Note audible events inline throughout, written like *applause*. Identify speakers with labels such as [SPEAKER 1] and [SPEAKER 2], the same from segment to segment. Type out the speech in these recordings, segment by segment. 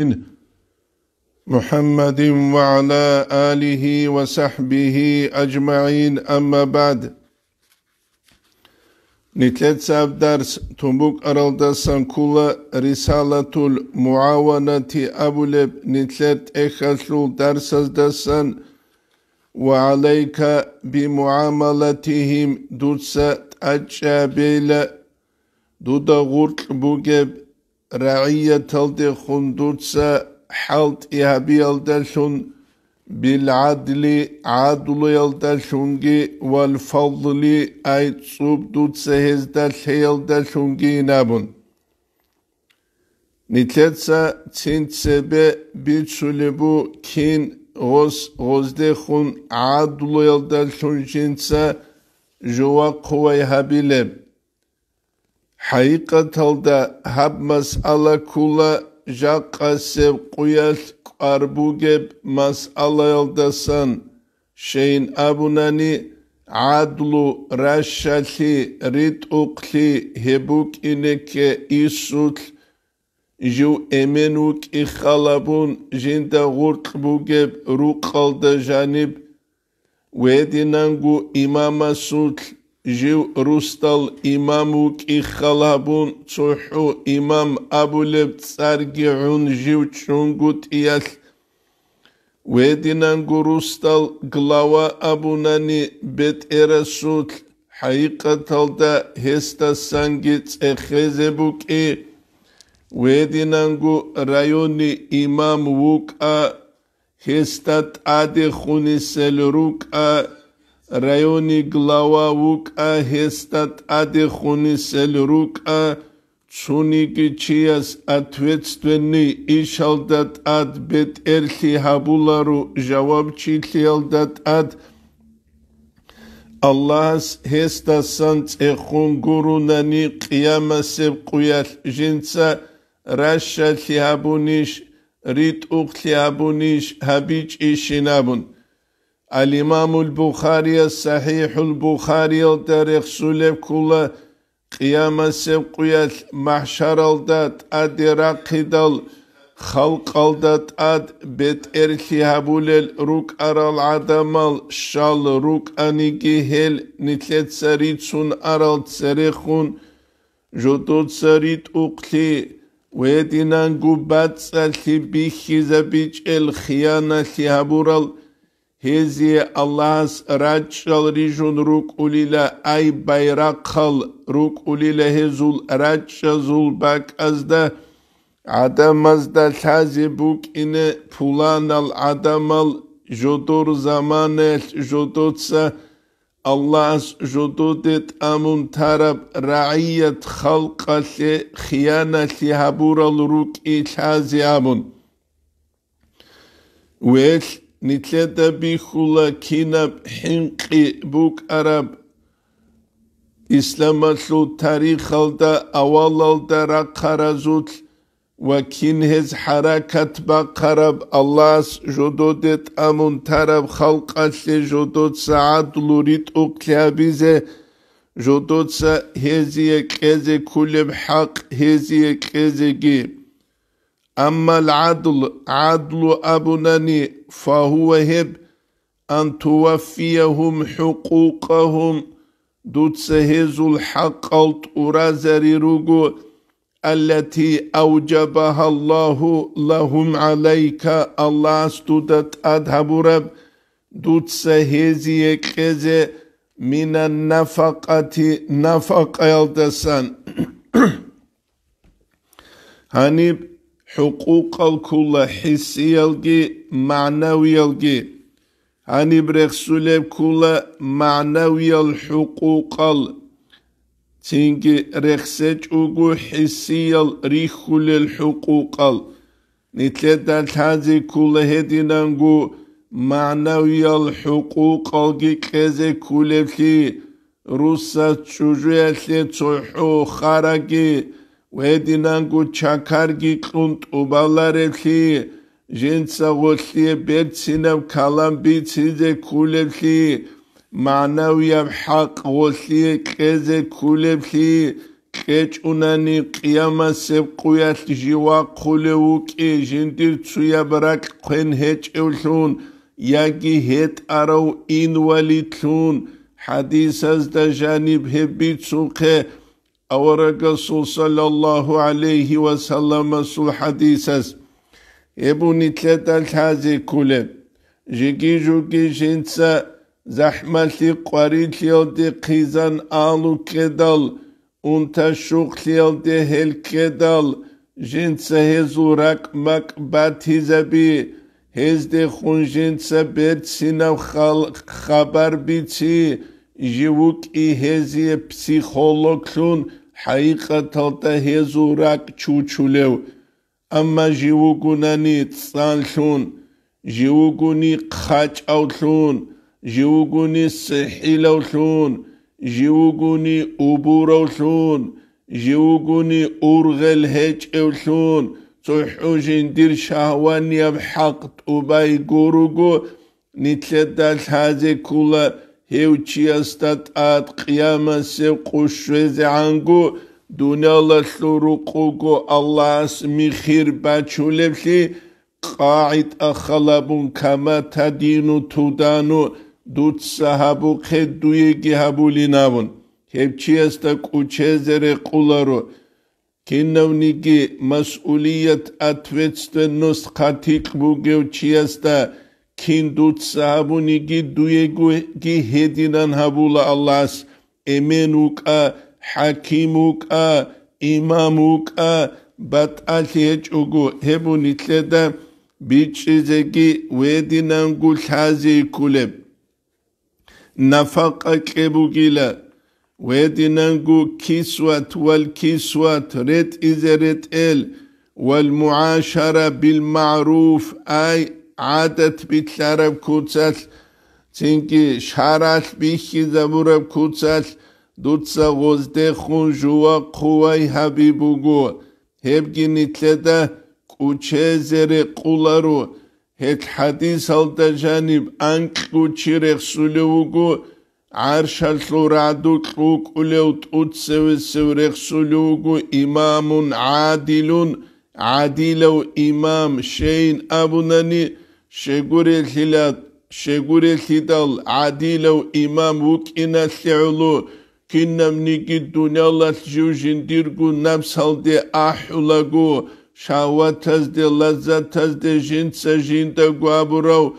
[SPEAKER 1] إن محمد وعلى آله وصحبه أجمعين أما بعد نتلت ساب درس تنبوك أرالدا سانكولا رسالة المعاونة أبو لب نتلت إخلو درس دسان وعليك بمعاملتهم دوسة أجابيل دودا غورت بوجب რაია თალდე ხუნდურცა ჰალტ იაბიალდა შუნ ბილ ადლი ადლო ელდა შუნგი ვალ ფალდლი აი წუბდუ ცეჰეზდა ლეელდა შუნგი ნაბუნ ნიცეცა ცინცებე ბიცულებუ კინ ოს ოზდე ხუნ ადლო ელდა შუნჩინცა ჟოა ყოვაი ჰაბილებ ჰაიკათალდა ჰაბმას ალაკულა ჟაყასე ყუიალ ყარბუგებ მას ალალდასან შეინ აბუნანი ადლუ რაშალი რიტუკლი ჰებუკინეკე ისულ ჟუ ემენუკ იხალაბუნ ჟინდა ღურყბუგებ რუყალდა ჟანიბ ვედინანგუ იმამასულ ჟივ რუსტალ იმამუ კიხალაბუნ ცუჰუ იმამ აბულებ წარგიუნ ჟივ ჩუნგუ ტიალ ვედინან გურუსტალ გლავა აბუნანი ბეტერასულ ჰაიყათალდა ჰესტა სანგი წეხეზებუ კი ვედინანგუ რაიონი იმამ ვუკა ჰესტატ ადე ხუნისელ რუკა რაიონი გლავა უკა ჰესტატ ადე ხუნისელ რუკა ჩუნიკი ჩიას ათვეცდენი იშალდატ ად ბეტ ერთი ჰაბულარუ ჟავაბ ჩილიალდატ ად ალლას ჰესტასან წეხუნ გურუნანი ყიამასე ყუიალ ჟინცა რაშალი აბუნიშ რიტუხლი აბუნიშ ჰაბიჭი შინაბუნ الإمام البخاري الصحيح البخاري تاريخ سلب كل قيام السبقية محشر الدات أد راقد الخلق الدات أد بيت إركي هبولل الروك أرى العدم الشال روك أنيجي هل نتلت سريت سريتسون أرى تسريخون جدود سريت أقلي ويدينان قبات سالي بيخي زبيج الخيانة هبورال Hezi Allah's rachal rijun ruk ulila ay bayrakal ruk ulila hezul rachazul bak azda adamazda tazi buk ine pulanal adamal jodur zamanel jodutsa Allah's jodudit amun tarab ra'iyat khalqali khiyanati habural ruk i tazi amun. Well, ნიტლედები ხულა ქინაბ ჰინყი ბუკ араბ ისლამალუ თარიხალდა ავალალდა რაკარაზულ ვაკინ ჰეზ ჰარაკათ ბაყარაბ ალას ჟოდოდეთ ამონ თარაბ ხალყალე ჟოდოდ საადლუ რიტუ ქლაბიზე ჟოდოდ ჰეზი ეკეზე ქულებ ჰაყ ჰეზი ეკეზე გიბ أما العدل عدل أبنني فهو هب أن توفيهم حقوقهم دوتسهز الحق الطرازر رجو التي أوجبها الله لهم عليك الله استودت أذهب رب دوتسهزي يكز من النفقة نفق يلدسان *clears throat* هنيب حقوق الكل حسيالجي معنويالجي أني برخسولب كل معنوي الحقوق تنجي رخسج أجو حسيال ريخول الحقوق نتلدى تازي كل هدينانجو معنوي الحقوق كيزي كل في روسات شجوة تحو خرجي ვედინანგუ ჩაქარგი კუნტუბალარეთი ჟენცაღოლიე ბერცინავ ქალამბიციზე ქულებლი მანავია ჰაყოლიე ყეზე ქულებლი ყეჭუნანი ყიამასე ყუათ ჟივა ქულეუკი ჟენტირ ცუიაბრაკ ქენ ჰეჭულუნ იაგი ჰეტ არო ინვალითუნ ჰადისას და ჟანიბ ჰებიცუ ხე our Rasul sallallahu alayhi wa sallam sul hadithas ebu nitlet al hazi kule jigi jugi jinsa zahmati qari tiyoti qizan alu kedal unta shuq tiyoti hel kedal jinsa hezurak mak batizabi hezde khun jinsa bet sinav khal khabar bici jivuk i hezi psikholog khun jinsa ҳайқатта хезурак чучулев амма живугунани цанлун живугуни хачаулун живугуни сихилаулун живугуни убуроулун живугуни ургэл хечэулун цухужин дир шахвани абхакт убай гуругу нитлэдал хазе кула ჰეუჩიას და ტატ ყიამასე ყუშვეზე ანგუ დუნალა სურუყუგო ალას მიხირ ბაჩულებში ყაიტ ახალაბუნ ქამათადინუ თუდანუ დუც საჰაბუ ხედუი გიჰაბულინავუნ ჰეუჩიას და ყუჩეზერე ყულარო კინავნიგი მასულიათ ათვეცდენ ნოს ხათი ყბუგევჩიას და kindut sabuni gi duyegu gi hedinan habula Allahs emenuka hakimuka imamuka bataliye çugu hebunitlede biçizegi vedinan gul hazi kuleb nafaka kebugile vedinan gu kiswat vel kisvat ret izeret el والمعاشرة بالمعروف أي адат битларав куцал цинки шарал бихи замурав куцал дуца гозде хун жуа кувай хабибугу хебгинитлада кучезере кулару хет хадис алтажаниб анк кучире хсулугу аршалурадут укулеут уцсевсевре хсулугу имамун адилун адилу имам шейн абунани شگوری خیلت شگوری خیدال عادیلو امام وکینا سعلو كنم نيكي دنيا لس جوجين ديرغو نفس هل دي احلغو شاوة تزدي لذة تزدي جنس جنت قابرو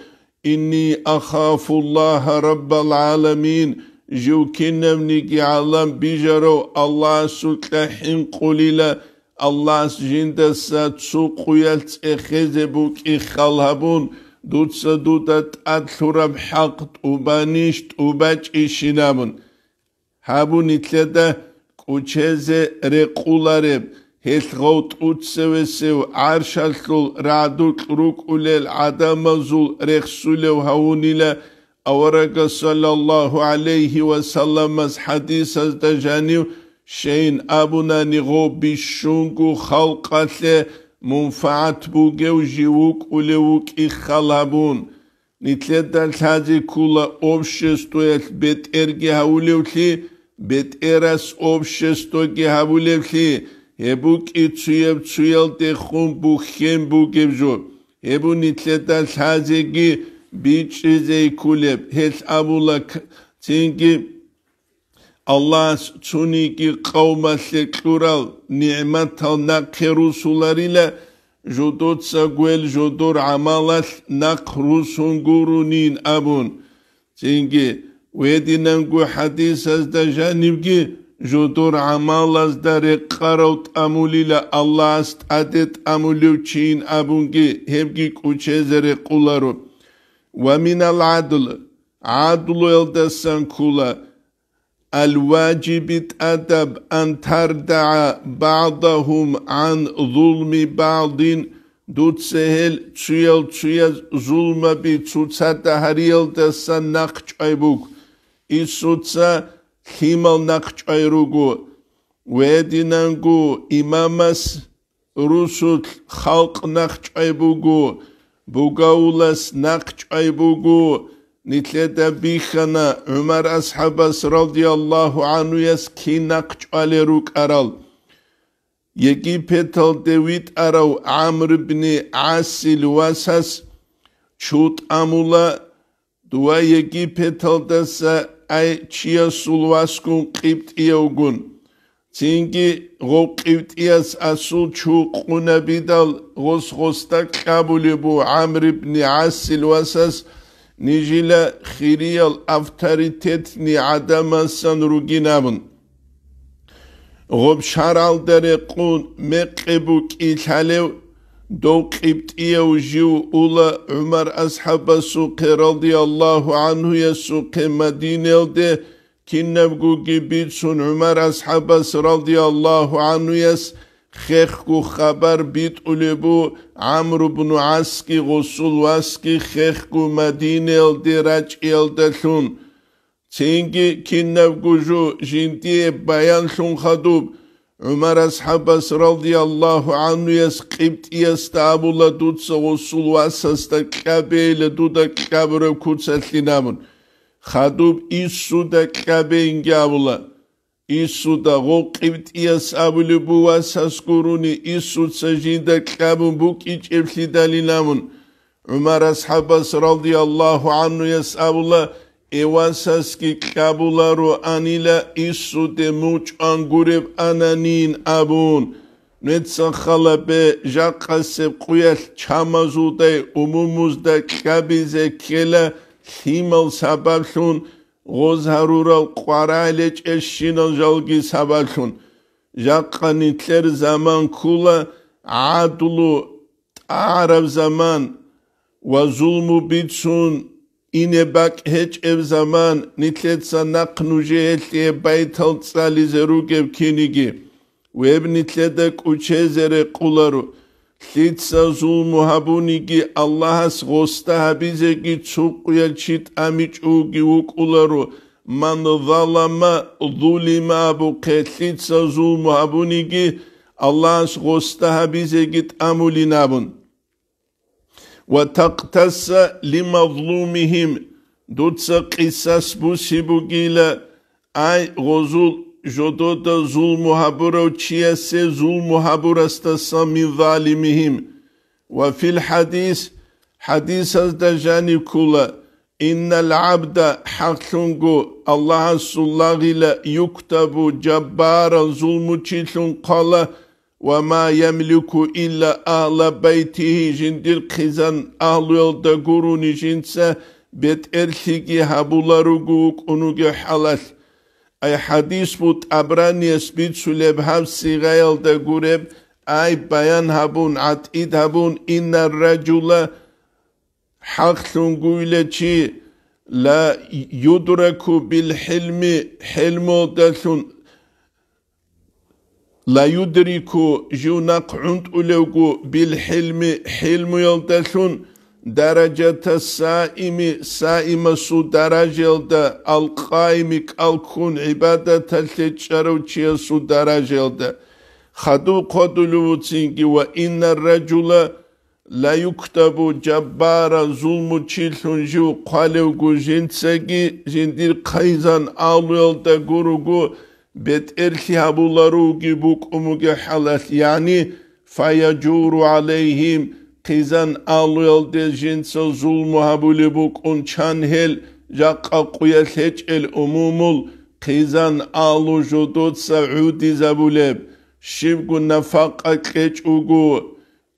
[SPEAKER 1] إني أخاف الله رب العالمين جو كنم نيكي عالم بيجرو الله سلطة حين قليلا ალლას ჯინდასა წუყუელ წეხეზებუ კი ხალაბუნ დუცდუდა ათლურამ ჰაყ ტუბანიშ ტუბაჭიშინამუნ ჰაბუნითლედა კუჩეზე რეყულარებ ჰესღო ტუცევესევ არშალთულ რადუ ტრუკულელ ადამაზულ რეხსულევ ჰაუნილა ავარაკა სალალლაჰუ ალეიჰი ვასალამას ჰადისას დაჟანივ შენ აბუნანი ღობი შუნგუ ხალყალე მუნფაათ ბუგევჟი უკულე უკი ხალაბუნ ნიტლედა ლაძი ქულა ობშესტუელ ბეტერგი აულევლი ბეტერას ობშესტოგი აულევლი ებუკი ცუევ ცუელტე ხუნბუ ხემბუ გევჟო ებუ ნიტლედა ლაძიგი ბიჭიზე ქულებ ჰელ აბულა წინგი Allah suniki kavma sekural nimetal nakerusularıyla jodotsa güel jodur amalas rusun gurunin abun. Çünkü vedinen gu hadis azda janibgi jodur amalas da rekarot amulila Allah ast adet amuliv çin abungi hepgi kuçezere kularu. Ve minel adl. Adlu eldesan kula. الواجب الادب ان تردع بعضهم عن ظلم بعض دوتسهل تشيل تشيز ظلم بي تصوتا هريل تس نقچايبوك ايسوتس خيمل نقچايروغو ويدينانغو امامس روسوت خلق نقچايبوغو بوغاولس نقچايبوغو ნიტლედა ბიხანა უმარ ასჰაბას რადიალლაჰუ ანუ ეს კინაკჭალე რუკარალ იგი ფეთალ დევით არავ ამრ ბნი ასილ ვასას ჩუტ ამულა დუა იგი ფეთალ დასა აი ჩია სულ ვასკუ ყიპტია უგუნ წინგი ღო ყიპტიას ასულ ჩუ ყუნები და ღოს ღოს და ყაბული ბუ ამრ ბნი ასილ ვასას нижила хириал авторитетни адамасан ругинавн. Гоб шарал даре кун мекъебу килхалев дов киптиев жив ула Умар асхабасу ке радиаллаху анху ясу ке Мадинелде киннавгу гибитсун Умар асхабас радиаллаху анху ясу ხეხკუ ხაბარ ბიტულებუ ამრუ ბნუ ასკი ღოსულ ვასკი ხეხკუ მადინელ დერაჭ ელდაშუნ ცინგი კინნავგუჟუ ჟინტიე ბაიან შუნხადუ უმარ ასჰაბას რადიალლაჰუ ანუ ეს ყიპტიას და აბულა დუცა ღოსულ ვასას და ყაბეილე დუდა ყაბრე ქუცელინამუნ ხადუ ისუ და ყაბეინგი აბულა ისუ და ღოყივტია სავლებუა სასკურუნი ისუ ცეჟინდა კლამუნ ბუკიჭებში დალინამუნ უმარ ასჰაბას რადიალლაჰუ ანუ ესავლა ევანსასკი კლაბულარო ანილა ისუ დე მუჭანგურებ ანანინ აბუნ ნეცახალაბე ჟაყასე ყუიალ ჩამაზუდე უმუმუზდა კლაბიზე ქელა ჰიმალ საბავლუნ ღოზარურა ყვარაილე ჭეშინო ჟალგი საბათუნ ჟაყანი წერ ზამან ქულა ადლუ არავ ზამან ვაზულმუ ბიცუნ ინებაკ ჰეჭევ ზამან ნითლეცა ნაყნუჟე ელიე ბაითალ წალი ზერუგევ ქინიგი ვებ ნითლედა კუჩეზერე ყულარუ ხიცაზულ მოჰაბუნიკი ალლაჰას ღოსთა ჰაბიზეკი ცუყია ჩიტ ამიჭუგი უკულარო მან ვალამა ძულიმა ბუქე ხიცაზულ მოჰაბუნიკი ალლაჰას ღოსთა ჰაბიზეკი ტამულინაბუნ ვატაკტას ლიმაზლუმიჰიმ დუცა ყისას ბუსიბუგილა აი ღოზულ جدود ظلم وهبروتشيا سي ظلم وهبرستسا من ظالمهم وفي الحديث حديث الدجاني كلا إن العبد حقنغو الله سلاغيلا يكتب جبار ظلم تشيشن قال وما يملك إلا أهل بيته جندل قزان أهل يلدقرون جنسه bet erşigi habularuguk unuge halas. აი ჰადის მუტ აბრანიეს ბიცულებ ჰავ სიღაელ და გურებ აი ბაიან ჰაბუნ ათ ით ჰაბუნ ინა რაჯულა ჰახლუნ გუილეჩი ლა იუდრაკუ ბილ ჰილმი ჰილმო დალუნ ლა იუდრიკუ ჟუნაკუნტ ულეგუ ბილ ჰილმი ჰილმო ილდალუნ derecete saimi saime su derecelde al kaimik al kun ibadetel teçeru çiye su derecelde hadu kodulu tsingi ve inne recule la yuktabu cebbara zulmu çilhun jiu kalevgu jintsegi jindir kayzan ağlıyelde gurugu bet erkihabularu gibuk umuge halat yani fayacuru aleyhim ხიზან ალუელ დეჟინცო ზულ მუჰაბული ბუკუნ ჩანჰელ ჯაყა ყუია ლეჭელ უმუმულ ხიზან ალუ ჟუდუც საუდი ზაბულებ შიბგუ ნაფაყა ყეჭუგუ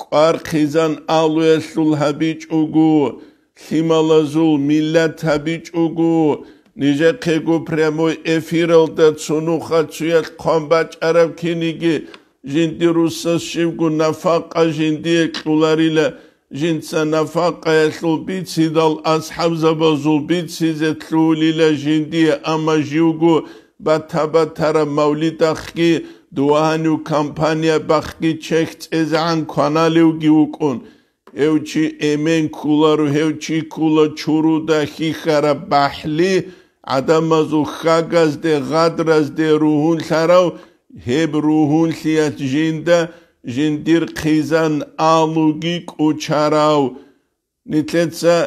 [SPEAKER 1] ყარ ხიზან ალუ ესულ ჰაბიჭუგუ ხიმალა ზულ მილლათ ჰაბიჭუგუ ნიჟე ხეგუ ფრემო ეფირალ და ცუნუ ხაცუელ ხომბაჭარავ ქინიგი ჟინდი რუსას შევგუ ნაფაყა ჟინდი ეკლულარილა ჟინცა ნაფაყა ეხლ ბიცი დალ ასჰავზა ბაზულ ბიცი ზეთლულილა ჟინდი ამა ჟიუგუ ბათაბათარა მავლიდა ხკი დუანუ კამპანია ბახკი ჩეხ წეზან ქანალიუ გიუკუნ ევჩი ემენ ქულარუ ევჩი ქულა ჩურუ და ხიხარა ბაჰლი ადამაზუ ხაგაზ დე ღადრაზ დე რუჰუნ ხარავ ჰებრუჰულიათ ჟინდა ჟინდირ ხიზან ალუგი კუჩარავ ნიტლეცა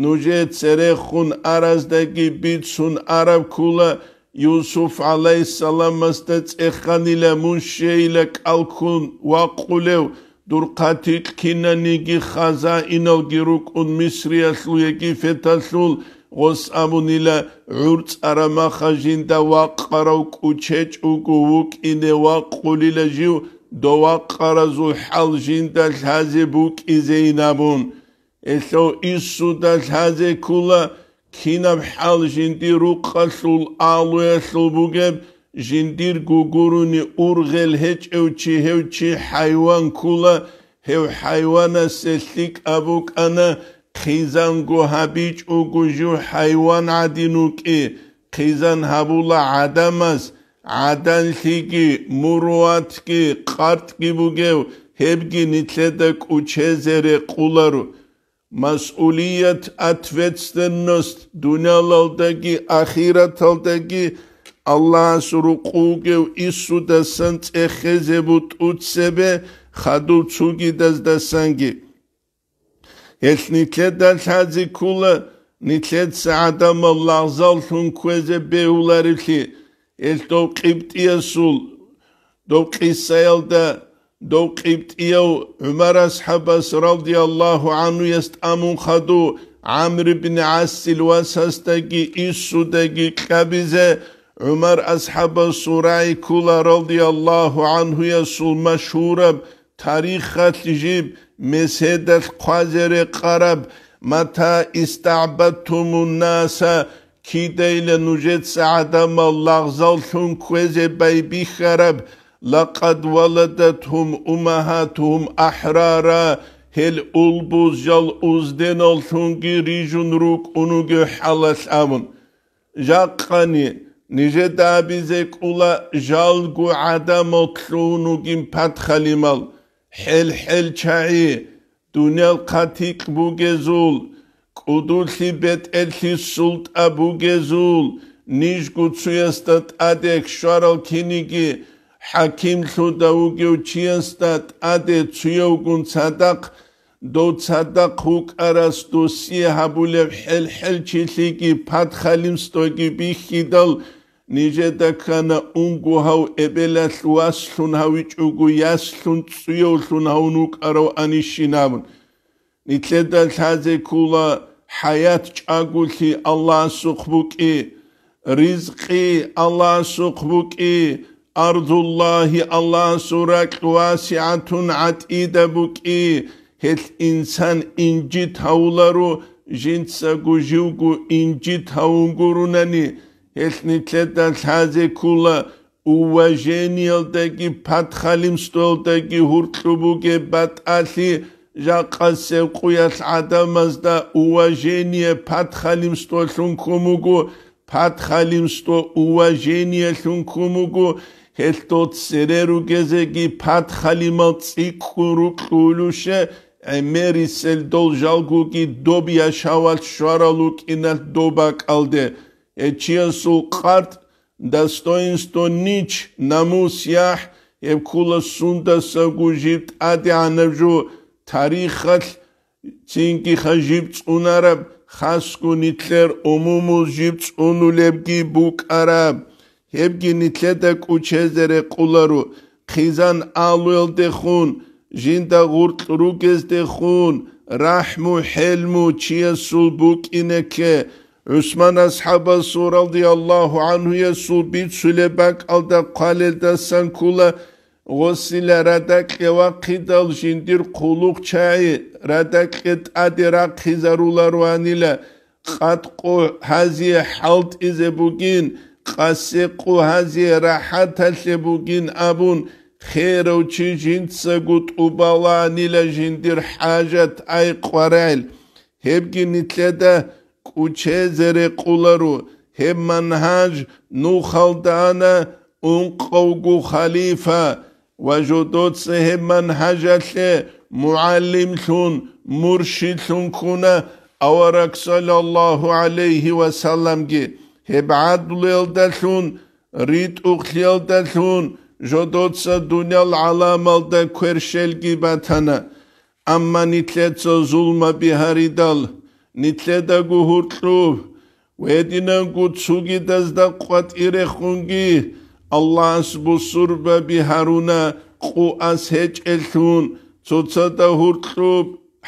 [SPEAKER 1] ნუჯე ცერეხუნ араზდაგი ბიცუნ არაბკულა იუსუფ ალაისალამასთა წეხანილა მუშეილა კალკუნ ვაყულევ დურყათი ტკინანიგი ხაზა ინოგი რუკუნ მისრიას ლუეგი ფეთალულ ოსამუნილა ურწარამახაჟინ და ვაყყარავ კუჩეჭუგუ უკინე ვაყყულილა ჟივ დო ვაყყარაზუ ჰალჟინ და ლაზე ბუკიზეინაბუნ ესო ისუ და ლაზე ქულა ქინავ ჰალჟინ დი რუყალულ ალუესულ ბუგებ ჟინდირ გუგურუნი ურღელ ჰეჭევჩი ჰევჩი ჰაივან ქულა ჰევ ჰაივანა სელიკ აბუკანა ხიზან გუჰაბიჭ უგუჟუ ჰაივან ადინუკი ხიზან ჰაბულა ადამას ადან ლიგი მურუათკი ყარტკი ბუგევ ჰებგი ნიცედა კუჩეზერე ყულარუ მასულიათ ათვეცდენოს დუნალალდაგი ახირათალდაგი ალლას რუკუგევ ისუდასან წეხეზებუ ტუცებე ხადუ ცუგიდას დასანგი ეს ნიჩედა საძიკულა ნიჩედს ადამა ლაღზალ თუნქვეზე ბეულარიში ეს დოკიპტია სულ დოკისელ და დოკიპტია უმარას ჰაბას რადიალლაჰუ ანუ ეს ამუნ ხადუ ამრ ბინ ასილ ვასასტაგი ისუდაგი ყაბიზე უმარ ასჰაბას სურაი კულა რადიალლაჰუ ანჰუ ეს სულ მაშურაბ თარიხათ ჟიბ მესედას ყვაზერე ყარაბ მათა ისტაბათუმუნასა კიდეილე ნუჟეც ადამ ლაღზალთუნ ქვეზე ბაიბი ხარაბ ლაყად ვალადათუმ უმაჰათუმ აჰრარა ჰელ ულბუზ ჟალ უზდენ ოლთუნ გირიჟუნ რუკ უნუგე ჰალას ამუნ ჟაყანი ნიჟე დააბიზე კულა ჟალ გუ ადამ ოთლუნუგიმ ფათხალიმალ ჰელ ჰელ ჩაი დუნელ ხათი ყბუგეზულ კუდულში ბეტელში სულტა ბუგეზულ ნიშგუცუესტად ადეკ შვარალ ქინიგი ჰაკიმ ლუდა უგიუ ჩიენსტად ადე ცუიო გუნ სადაკ დო სადაკ ხუკ араს დუ სიე ჰაბულე ჰელ ჰელ ჩილიგი ფათხალიმ სტოგი ბიხიდალ ნიჟედაქანა უნგუჰავ ებელასუას სუნავიჭუგუ ياسლუნ წიოლუნ აუნუკარო ანიშინამუნ ნიცედა თაზე კულა ჰაიათ ჭაგულში ალლაჰსუ ხბუკი რიზყი ალლაჰსუ ხბუკი არძულლაჰი ალლაჰსუ რაკვასიათუნ ატიდაბუკი ჰეთ ინსან ინჯი თაულარო ჟინცაგუ ჟიუგუ ინჯი თაუნგურუნანი ეთნიცეთა საძე ქულა უვაჟენიელდეგი ფათხალიმ სტოლდეგი ჰურთლუბუგე ბატალი ჟაყასე ყუიას ადამას და უვაჟენიე ფათხალიმ სტოლშუნ ქუმუგუ ფათხალიმ სტო უვაჟენიე შუნ ქუმუგუ ჰელტოც სერერუგეზეგი ფათხალიმ წიკურუ ქულუშე ემერისელ დოლჟალგუგი დობია შავალ შვარალუკინა დობა კალდე ჩიანს უყარტ დასტოინსტო ნიჩ ნამუსიახ ებქულა სუნდა საგუჟიტ ადი ანაჟუ თარიხალ ჩინკი ხაჟიბ წუნარა ხასკუნიტლერ ომუმუჟიბ წუნულებგი ბუკარა ებგინიტლე და კუჩეზერე ყულარო ხიზან ალველდე ხუნ ჟინდა ღურტრუგეზდე ხუნ რაჰმუ ჰელმუ ჩიესულ ბუკინეკე Усман асхабас радиаллаху анху ясул бицуле бак алда квалил да санкула гусила рада кева кидал жиндир кулук чай рада кит адира кизарулар ванила қатқу хази халт изе бугин қасе қу хази рахат алле бугин абун хэро чи жинца гут убала анила жиндир хажат ай қварайл хебгин итледа უჩეზერე ყულარუ ჰემანჰაჯ ნუხალდანა უნყოგუ ხალიფა ვაჟუდუც ჰემანჰაჯალე მუალიმლუნ მურშილუნ ქუნა ავარაკ სალალლაჰუ ალეიჰი ვასალამგი ჰებადულელდალუნ რიტუხლელდალუნ ჟუდუც დუნიალ ალამალდა ქერშელგი ბათანა ამანიტლეცო ზულმა ბიჰარიდალ нийтлэдэгүү хүртлүү wedinangu tsugidas da qat irexungi Allahs busurba bi haruna qu as hecelun tsutsada hurtlub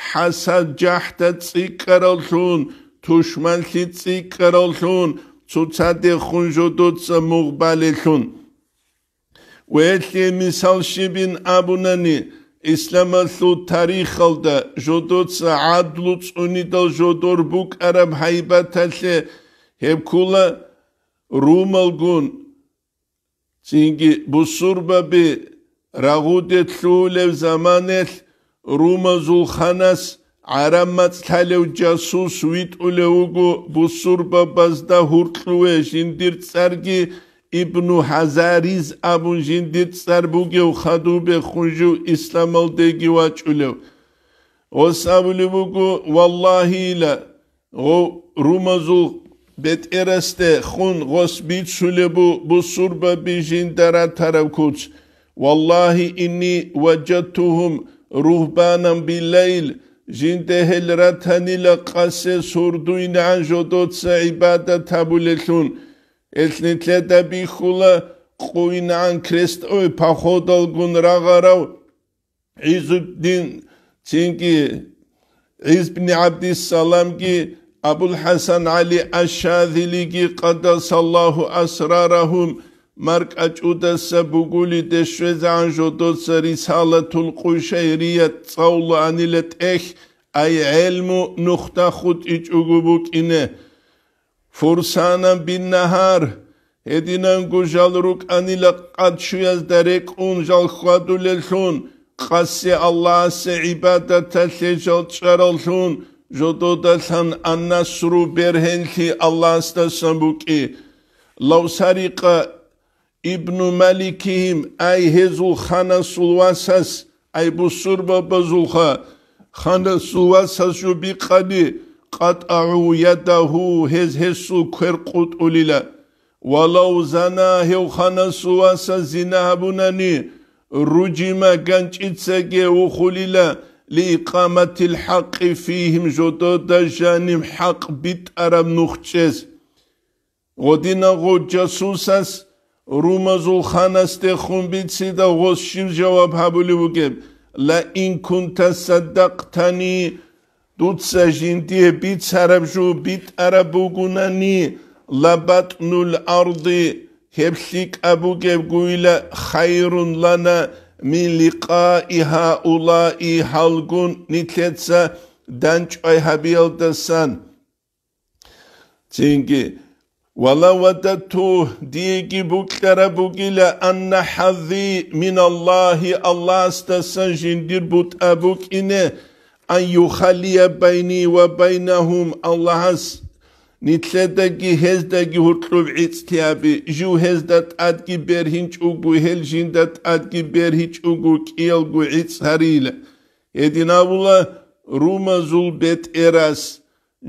[SPEAKER 1] hasad jahta tsikarolun tushmanli tsikarolun tsutsade khunjudut mughbalilun ويتلي مثال شبين أبناني ისლამალთუ თარიხალდა ჟოდოც ადლუ წუნი და ჟოდორ ბუკ араბ ჰაიბათალე ჰებკულა რუმალგუნ წინგი ბუსურბაბი რაღუდეთლულევ ზამანელ რუმაზულხანას არამაც თალევ ჯასუს ვიტულეუგუ ბუსურბაბაზდა ჰურტლუე ჟინდირ წარგი ибну ҳазариз абунжиндит сарбугев хадубе хунжу исламалдеги вачулев осабулибугу валлаҳиила ғо румазу бетӀерасте хун ғос бичулебу бу сурба бижиндара таравкуц валлаҳи инни ваҷадтуҳум руҳбанан биллайл жинде ҳелратанила қасе сурдуйнаан жодотса ибада табулехун ელთნითლედები ხულა ყუინან ქრისტოე ფახოდალ გუნ რაღარავ იზუდდინ ცინკი ისბნი აბდი სალამკი აბულ ჰასან ალი აშაზილიკი ყადასალლაჰუ ასრარაჰუმ მარკ აჭუდას ბუგული დეშვეზან ჟოდოც რისალათულ ყუშეირია წაულანილეთ ეხ აი ელმუ ნუხტა ხუტი ჭუგუბუკინე ფურსან ბინნაჰარ ედინან გუჟალ რუკანი ლაყაჩუეს დერეკ უნჟალ ხვადულელხუნ ყასე ალლაჰსე იბადათა შეჟალ წერალხუნ ჟოდოდალან ანასრუ ბერჰენლი ალლაჰსთა სამუკი ლავსარიყა იბნუ მალიკიმ აი ჰეზუ ხანა სულვასას აი ბუსურბა ბაზულხა ხანა სულვასას შუბი ყადი قطعوا يده هسو كر kwer qutulila ولو زنا هو خنس بناني بنني رجم غنچيتسگه وخليلا لإقامة الحق فيهم جدود جانم حق بيت أرم نخچز ودينا غو جاسوسس رومزو خانست خون بيت سيدا غوشين جواب وكيب لا إن كنت صدقتني Tutsa jintiye bit sarabşu bit arabugunani labat nul ardi hepsik abu gevguyla hayrun lana min liqaiha ulai halgun niketse denç ay habildasan. Çünkü وَلَوْ وَدَتُّهُ دِيَكِ بُكْلَرَ بُكِلَ أَنَّ حَذِّي min Allahi Allah istasın jindir but abuk ine ან იუხალია ბაინი ვა ბაინაჰუმ ალლაჰას ნიცედაგი ჰეზდაგი ჰურტლუ ვიცთიაბი ჟუ ჰეზდათ ადგი ბერჰინ ჭუგუ ჰელჟინდათ ადგი ბერჰი ჭუგუ კიელგუ ვიცარილა ედინაბულა რუმა ზულ ბეტ ერას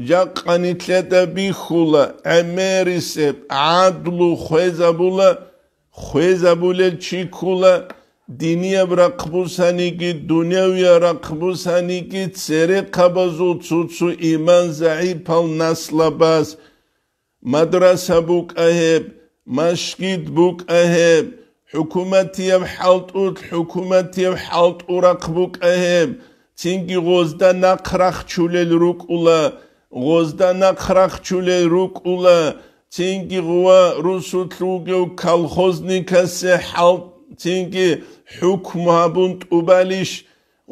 [SPEAKER 1] ჯაყანი თლედაბი ხულა ამერისებ ადლუ ხვეზაბულა ხვეზაბულელ ჩიქულა დინიებრა ხბუსანიკი დუნევია რა ხბუსანიკი წერეკაბაზუ ცუცუ იმან ზაიფალ ნასლაბას მადრასა ბუკაჰებ მაშკიდ ბუკაჰებ ჰუკუმათია ჰალტუთ ჰუკუმათია ჰალტურა ხბუკაჰებ ცინგი ღოზდა ნაკრახჩულელ რუკულა ღოზდა ნაკრახჩულელ რუკულა ცინგი ღვა რუსუთლუგევ ქალხოზნიკასე ჰალტ თინკი ჰუკმაბუნ ტუბალიშ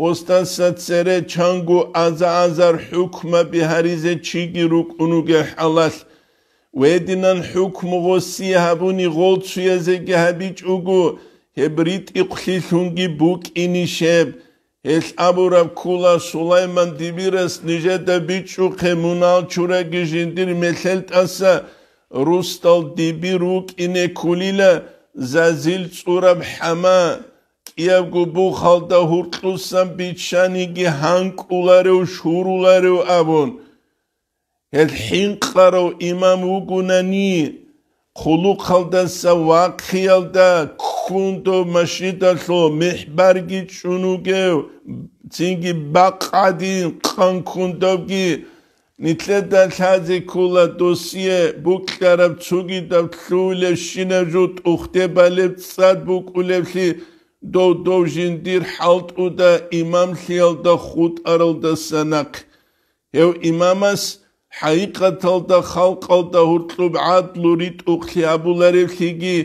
[SPEAKER 1] ოსტანსაცერე ჩანგუ აზაზარ ჰუკმა ბიჰარიზე ჩიგი რუკუნუგე ჰალალ ვედინან ჰუკმუ ვოსიაბუნი ღოლცუეზე გაბიჭუგუ ჰებრიტი ყლისუნგი ბუკინიშებ ეს აბურავ ქულა სულაიმან დიბირეს ნიჟე და ბიჭუ ხემუნალ ჩურე გიჟინდირ მეთელტასა რუსტალ დიბირუკ ინე ქულილა ზაზილ წურამ ჰამა კიავ გუბუ ხალდა ჰურტუსან ბიჩანიგი ჰანკულარო შურულარო აბონ ეს ჰინყარო იმამ უგუნანი ხულუ ხალდა სავაქიალდა კუნდო მაშიდალო მიჰბარგი ჩუნუგე წინგი ბაყადი ყანკუნდობგი ნიტლედა თაძიკულა დოსიე ბუკარამ ცუგი და ფშულე შინაჟუტ უხდებალებ წად ბუკულებში დო დოჟინ დირ ჰალტუ და იმამ ხიალ და ხუთ არალ და სანაკ ევ იმამას ჰაიყათალ და ხალყალ და ურტლუბ ადლური ტუხი აბულარი ხიგი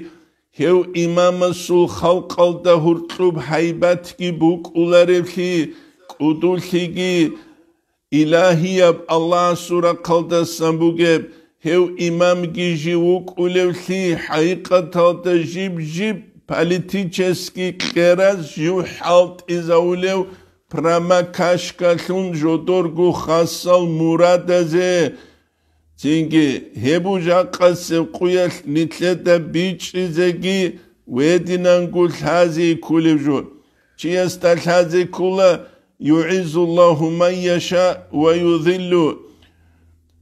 [SPEAKER 1] ევ იმამას სულ ხალყალ და ურტლუბ ჰაიბათკი ბუკულარი ხი კუდულ ხიგი ილაჰია ალლაჰ სურა ქალდა სამბუგე ჰევ იმამ გიჟი უკულევლი ჰაიყათა და ჟიბ ჟიბ პალიტიჩესკი ყერას ჟუჰალტ იზაულევ პრამა კაშკა ლუნ ჟოდორგუ ხასალ მურადაზე ჯინგი ჰებუჟა ყასე ყუელ ნიტლე და ბიჭიზეგი ვედინანგულ ჰაზი კულევჟუ ჩიესტა ჰაზი კულა يعز الله من يشاء ويذل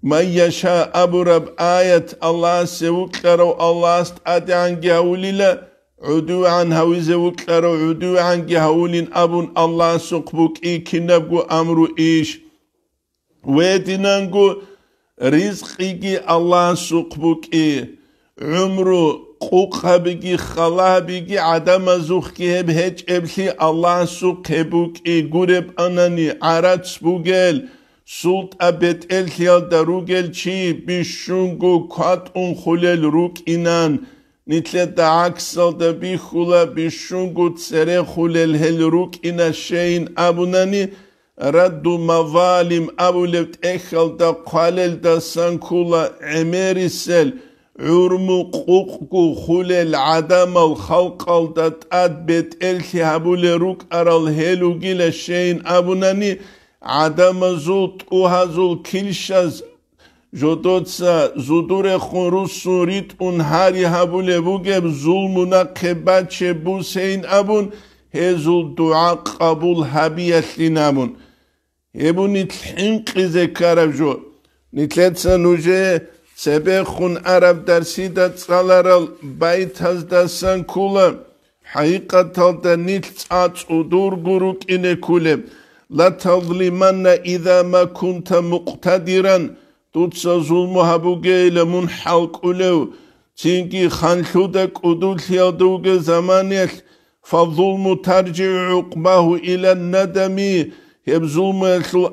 [SPEAKER 1] من يشاء أبو رب آية الله سوكر الله عن جهول عدو عن عدوعا هاويز عدو عن جهول أبو الله سقبك إي كنبغو أمر إيش ويدنانغو رزقك الله سقبك إي عمرو ყუყები კი ხალაბი კი ადამიანზუხი ებჭებსი ალანსუ ქებუკი გურებ ანანი არაცბუგელ სულტაბეთ ელხიალ და რუგელჩი ბიშუნგუ ქატუნ ხულელ რუკინან ნიტლედა აქსელ და ბიხულა ბიშუნგუ წერე ხულელ ჰელ რუკინა შეინ აბუნანი რადუ მავალიმ აბულებ ეხალ და ყალელ და სანკულა ემერისელ ურმუ ყუყუ ხულელ ადამალ ხავყალ და ტად ბეტელში აბულე რუკ არალ ჰელუგილე შეინ აბუნანი ადამაზუ ტუჰაზულ ქილშაზ ჟოდოცა ზუდურე ხუნ რუსუნ რიტუნ ჰარი აბულე ბუგებ ზულ მუნაქე ბაჩე ბუსეინ აბუნ ჰეზულ დუა ყაბულ ჰაბიასლინ აბუნ ებუნი თლინყიზე ქარაბჟო ნიტლეცა ნუჟე سبخون عرب در سید صلرل بیت از دستن کول حقیقت تا نیت ات و دور گروک این کول لا تظلمن اذا ما كنت مقتدرا توت سزول محبوگه لمن حلق اولو چینکی خانشود قدوس یادوگ زمانیش فالظلم ترجع عقبه الى الندم هم ظلم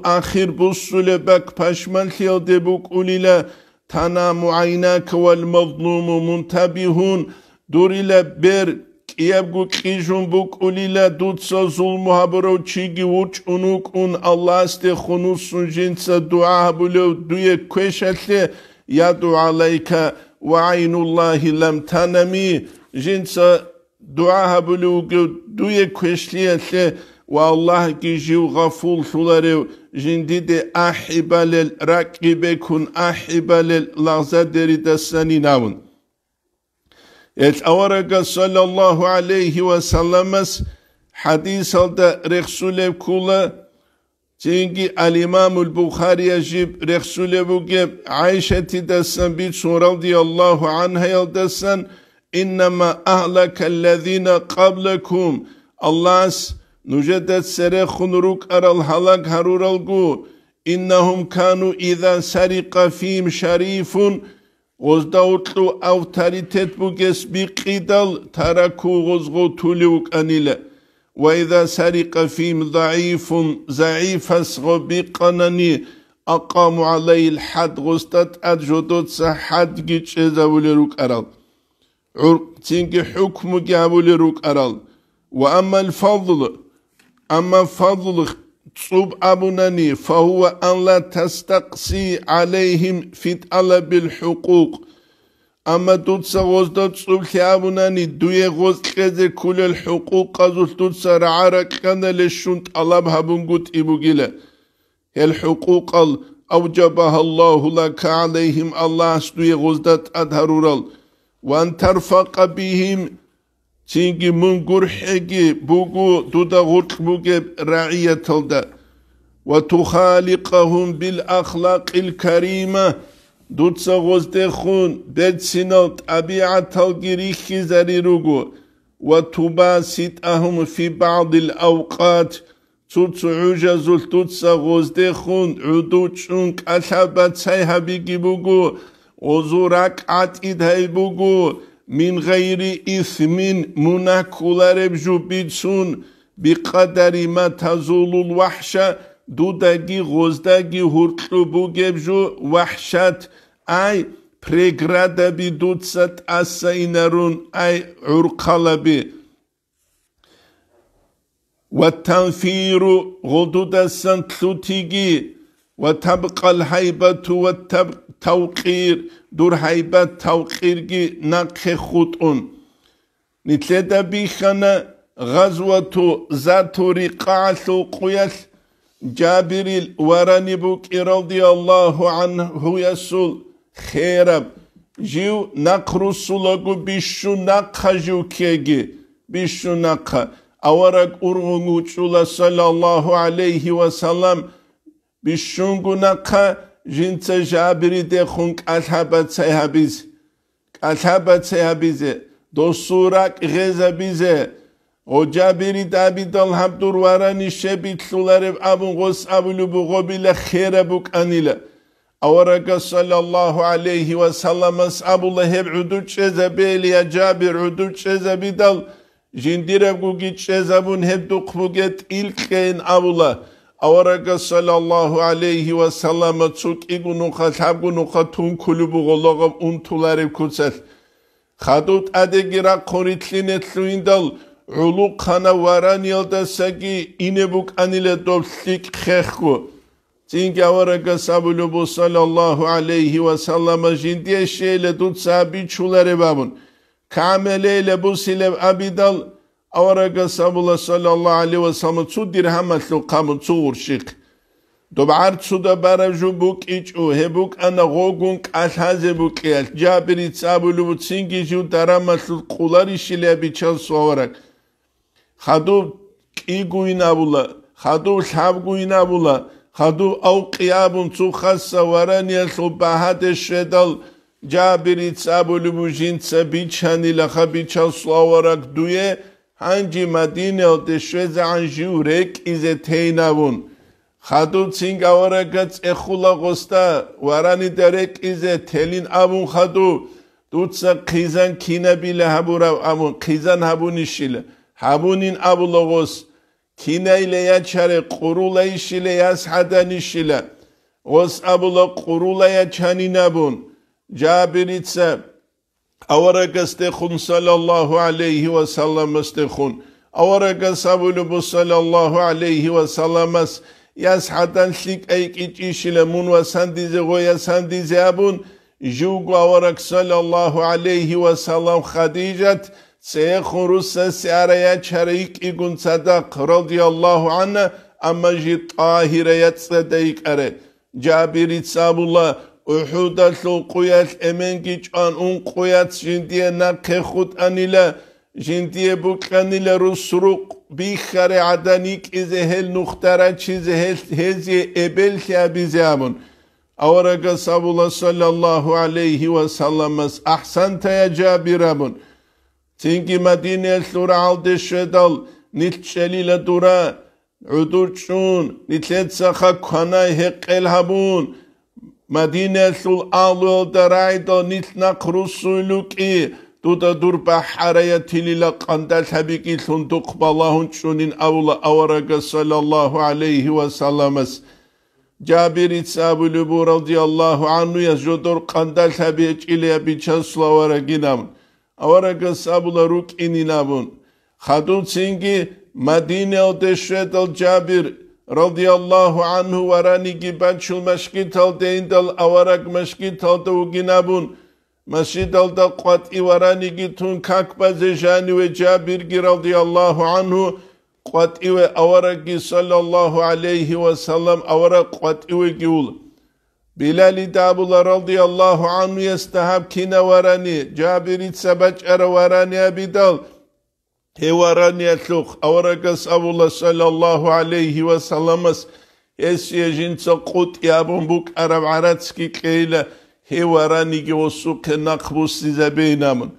[SPEAKER 1] اخر بسول بک پشمن خیاده بک اولیله تنام عيناك والمظلوم منتبه دوريلا بر قيابغو قيجون بوك أوليلا دوتسا ظلمها برو چيگي وچ انوك ان الله است خنوسون جنسا دعا بلو دوية كوشتل يدو عليك وعين الله لم تنمي جنسا دعا بلو دوية كوشتل والله كي جيو غفول شولاريو جندي دي أحبا للرقبة كن أحبا للغزة ديري دستاني ناون إت أورق صلى الله عليه وسلم حديث دا رسول كولا تيجي الإمام البخاري يجيب رسول بوجيب عائشة دستان بيت رضي الله عنها يلدستان إنما أهلك الذين قبلكم الله نجدت سر خنروك أرى الحلق هرور القو إنهم كانوا إذا سرق فيهم شريف وزدوتلو أوتاريتت بوكس بقيدل تركوا غزغو توليوك أنيلا وإذا سرق فيهم ضعيف ضعيف أسغو بقنني أقاموا عليه الحد غستت أجدد سحد جيش إذا وليروك أرال عرق تنجي حكم جابولي روك أرال وأما الفضل أما فضل صوب أبناني فهو أن لا تستقصي عليهم في طلب الحقوق أما تدسى غزدة صوب أبناني دوية غزد كل الحقوق قزل تدسى رعارك كان لشون طلبها بنقوت إبو جيلة الحقوق أوجبها الله لك عليهم الله سدوية غزدة أدهرورال وأن ترفق بهم Çünkü müngur hegi bugu duda gurtbuge ra'iyet oldu. Ve tuhalikahum bil ahlakil kerime. Dutsa gozdehun det sinal tabiat al girihki zarirugu. Ve tubasitahum fi ba'dil avkat. Tutsu ucazul tutsa gozdehun uduçun kalhabat sayhabi gibugu. Ozurak at idhay bugu. მინ ღაირი ის მინ მუნაკულარებ ჯუბიცუნ ბიყადარი მათაზულულ ვაჰშა დუდაგი ღოზდაგი ჰურტლუბუგებ ჯუ ვაჰშათ აი ფრეგრადაბი დუცად ასაინარუნ აი ურყალაბი ვათანფირუ ღოდუდასან თუთიგი وتبقى الهيبة والتوقير دور هيبة توقير جي نق خطون نتلدا بيخانا غزوة ذات رقعة قيس جابر الورانبوك رضي الله عنه يسول خيرب جيو نقر سلغو بيشو نقا جيو كيجي بيشو نقا أورق أرغو صلى الله عليه وسلم ბიშუნგუნაქა ჟინცე ჟაბირი დე ხუნ კალჰაბაცაიაბიზ კალჰაბაცაიაბიზე დოსურაკ ღეზაბიზე ოჯაბირი დაბიდალ ჰაბდურვარანი შებიტლულარებ აბუნგოს აბულუბუღობილა ხერაბუკანილა ავარაკა სალალლაჰუ ალეიჰი ვასალამას აბულაჰებ უდუჩეზაბელია ჯაბირ უდუჩეზაბიდალ ჟინდირებ გუგიჩეზაბუნ ჰებდუ ხუგეტ ილკენ აბულაჰ ავარაგა სალალლაჰუ ალეიჰი ვა სალამა ცუკ იგუნუ ხა თაბგუნუ ხა თუნ ქულუბუ ღოლოღა უნთულარი ქუცეს ხადუტ ადეგირა ქორითლინე თლუინდალ ულუ ხანა ვარანიალ და საგი ინებუ კანილე დობ სიკ ხეხკუ წინგი ავარაგა საბულუბუ სალალლაჰუ ალეიჰი ვა სალამა ჟინდიე შეელე დუცა ბიჩულარე ბამუნ ქამელე ლებუ სილევ აბიდალ ხადუტ ადეგირა аварага самула саллаллаху алейхи ва саллям цу дирхамлу кам цу уршик дубар цу да баражу бук ичу хебук ана гогун калхазе бук ял джабри цабулу цинги жу дарамлу кулар ишилеби чан су аварак хаду кигуинабула хаду лавгуинабула хаду ау киабун цу хасса варания су бахаде шедал ჯაბირიც აბულუ მუჟინცა ბიჩანი ლახა ბიჩა სლავარაკ დუე ჰანჯი მადინე ოდე შვეზე ანჟი ურეკ იზე თეინავუნ ხადუ წინ გავარაკა წეხულაღოს და ვარანი დერეკ იზე თელინ ავუნ ხადუ დუცა ქიზან ქინაბილე ჰაბურა ამუნ ქიზან ჰაბუნიშილ ჰაბუნინ აბულოღოს ქინაილე ჩარე ყურულე იშილე ას ჰადანიშილა ოს აბულო ყურულე ჩანინაბუნ ჯაბინიცა Avaraka stekun sallallahu aleyhi ve sellem stekun. Avaraka sabulubu sallallahu aleyhi ve sellemes. Yas hatan şlik eyk iç işilemun ve sendize goya sendize abun. Jugu avarak sallallahu aleyhi ve sellem khadijat. سيخون رسا سعريا شريك إيقون صدق رضي الله عنه أما جي طاهر يتصدق أرد جابر صاب الله უჰუდას უყუიას ემენგიჭან უნყუიას ჟინდიე ნაკე ხუტანილა ჟინდიე ბუკანილა რუსრუკ ბიხარე ადანიკ იზე ჰელ ნუხტარა ჩიზე ჰელ ჰეზი ებელ შაბიზამონ أورق صابولا صلى الله عليه وسلم أحسنت يا جابرابون تنكي مدينة سورة عالد الشدل نتشلي لدورا عدور شون نتلت سخا كناي هقل هبون მადინესულ ალულ დრაიდო ნიცნა ქრუსულუკი туда дурба харайатилила канда сабики сундук баллахун чунин аула аварага саллаллаху алейхи ва саламас جابر ицабулу бурди аллаху анну яс жодор канда саби чилия бичан славара гинам аварага сабула рукининабун хадун синги мадине одешетал جابر radıyallahu anhu varani gibat şul meşgit halde indel avarak meşgit halde uginabun mescid halde qat'i varani gitun kakba zejani ve Cabir gi radıyallahu anhu qat'i ve avarak gi sallallahu aleyhi ve sellem avarak qat'i ve giul Bilal-i Dabula radıyallahu anhu yestahab kine varani Cabir-i Sebeç er varani abidal Hevaran yatluk avrakas avula sallallahu aleyhi ve sallamas es yejinsa kut yabun buk arab aratski keyle hevaran igi osu kenakbu size beynamun.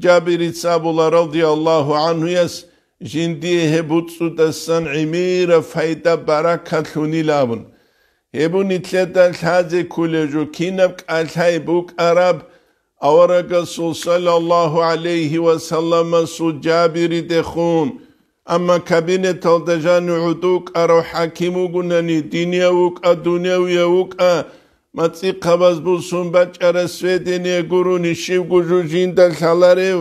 [SPEAKER 1] Cabiri sabula radiyallahu anhu yas jindi hebutsu dasan imira fayda barakatuni labun. Hebun itletal haze kulecu kinab altay buk arab اوراق صلى الله عليه وسلم سو جابر دخون اما كبين تلتجان عدوك ارو حكيمو قناني دنياوك ادنياويوك ماتسي قبض بوسون بچارا سويدنيا قرو نشيب قجو جين دلتالاريو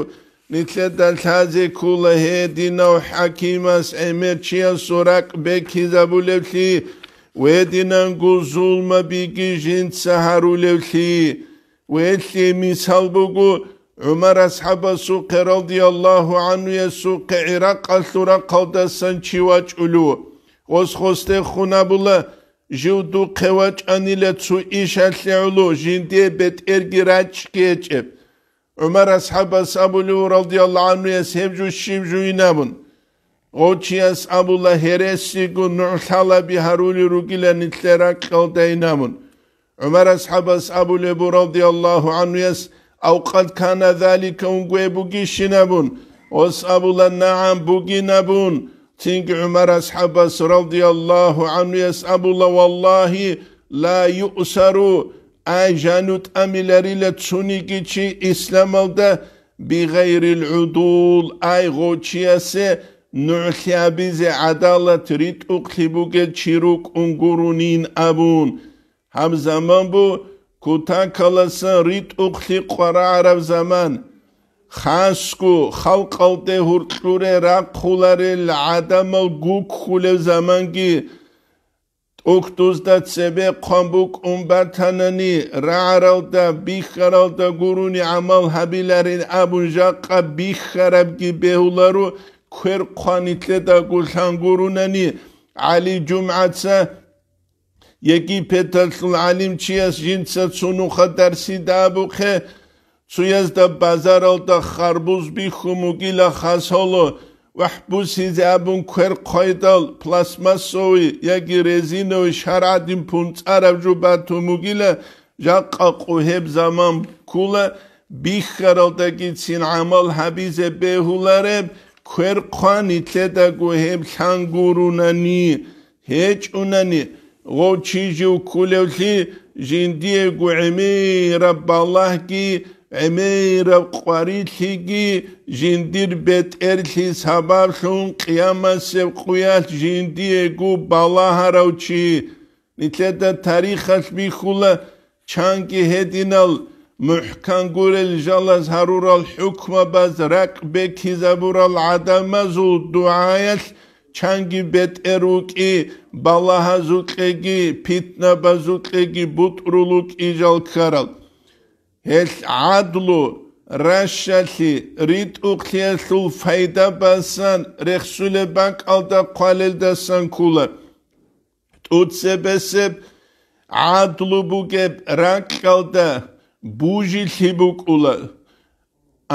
[SPEAKER 1] نتلا دلتازي كوله دينو حكيماس امير چيا سوراق بكي زبولوكي ويدنان قو ظلم بيكي جين سهرولوكي ويتلي من سلبوغو عمر أصحاب سوق رضي الله عنه يسوق عراق الثرق دسان شواج ألو وسخست خنابلا جودو قواج أنيلة سو إيش ألو جندي بيت إرقراج كيجب عمر أصحاب أبو رضي الله عنه يسهبجو الشمجو ينابن Oçiyas abula heresi gu nuhtala biharuli rugile nitlerak kalda inamun. عمر أصحاب أصحاب لبو رضي الله عنه يس أو قد كان ذلك ونقوي بوغي شنبون وأصحاب النعم بوغي نبون تنك عمر أصحاب رضي الله عنه يس أبو الله والله لا يؤسر أجانت أملري لتسونيكي تشي إسلام بغير العدول أي غوتشي غوتشيسي نعثيابيز عدالة ريت أقلبوك تشيروك أنقرونين أبون ჰამ ზამან ბუ ქუთან ქალასა რიტ უხლი ყვარა არავ ზამან ხასკუ ხავყავდე ჰურტლურე რა ხულარე ადამ გუკხულე ზამან კი ოქტუს და წებე ყამბუკ უმბათანანი რა არავდა ბიხარავდა გურუნი ამალ ჰაბილარი აბუნჟაყა ბიხარაბ კი ბეულარო ქერ ყანითლე და გულშან გურუნანი ალი ჯუმაცა יקי פטל עלים צ'יאס ג'ינצה צונו חדר סידה בוכה צ'ויאס דה בזאר אל דה חרבוז בי חומו גילה חס הולו וחבוס איזה אבון קוור קוידל פלסמס סווי יקי רזינו ושאר עדים פונצה רב ג'ו בטו מוגילה ג'אק אקו היב זמם כולה ביחר אל דה גיצין עמל הביזה בהולה רב קוור קוואן איתלה דה גוהב חנגורו נני הג' ונני הג' غوتشيجي وكولوتي جنديق وعمي رب الله كي عمي رب قريتي كي جندير بيت ارتي سباب شون قيامة سبقيات جنديق وبالله روتشي نتلتا تاريخة بيخولا شانكي هدينال محكم قول الجلس هرور الحكم بزرق بكي زبور العدم زود دعايت ჩანგი ბეტერუკი ბალაჰაზუკეგი ფიტნაბაზუკეგი ბუტრულუკი ჟალქარალ ეს ადლუ რაშალი რიტუქიასუ ფაიდაბასან რეხსულე ბანკალდა ყალელდასან ქულა თუცებესებ ადლუბუგებ რაკალდა ბუჟი ლიბუკულა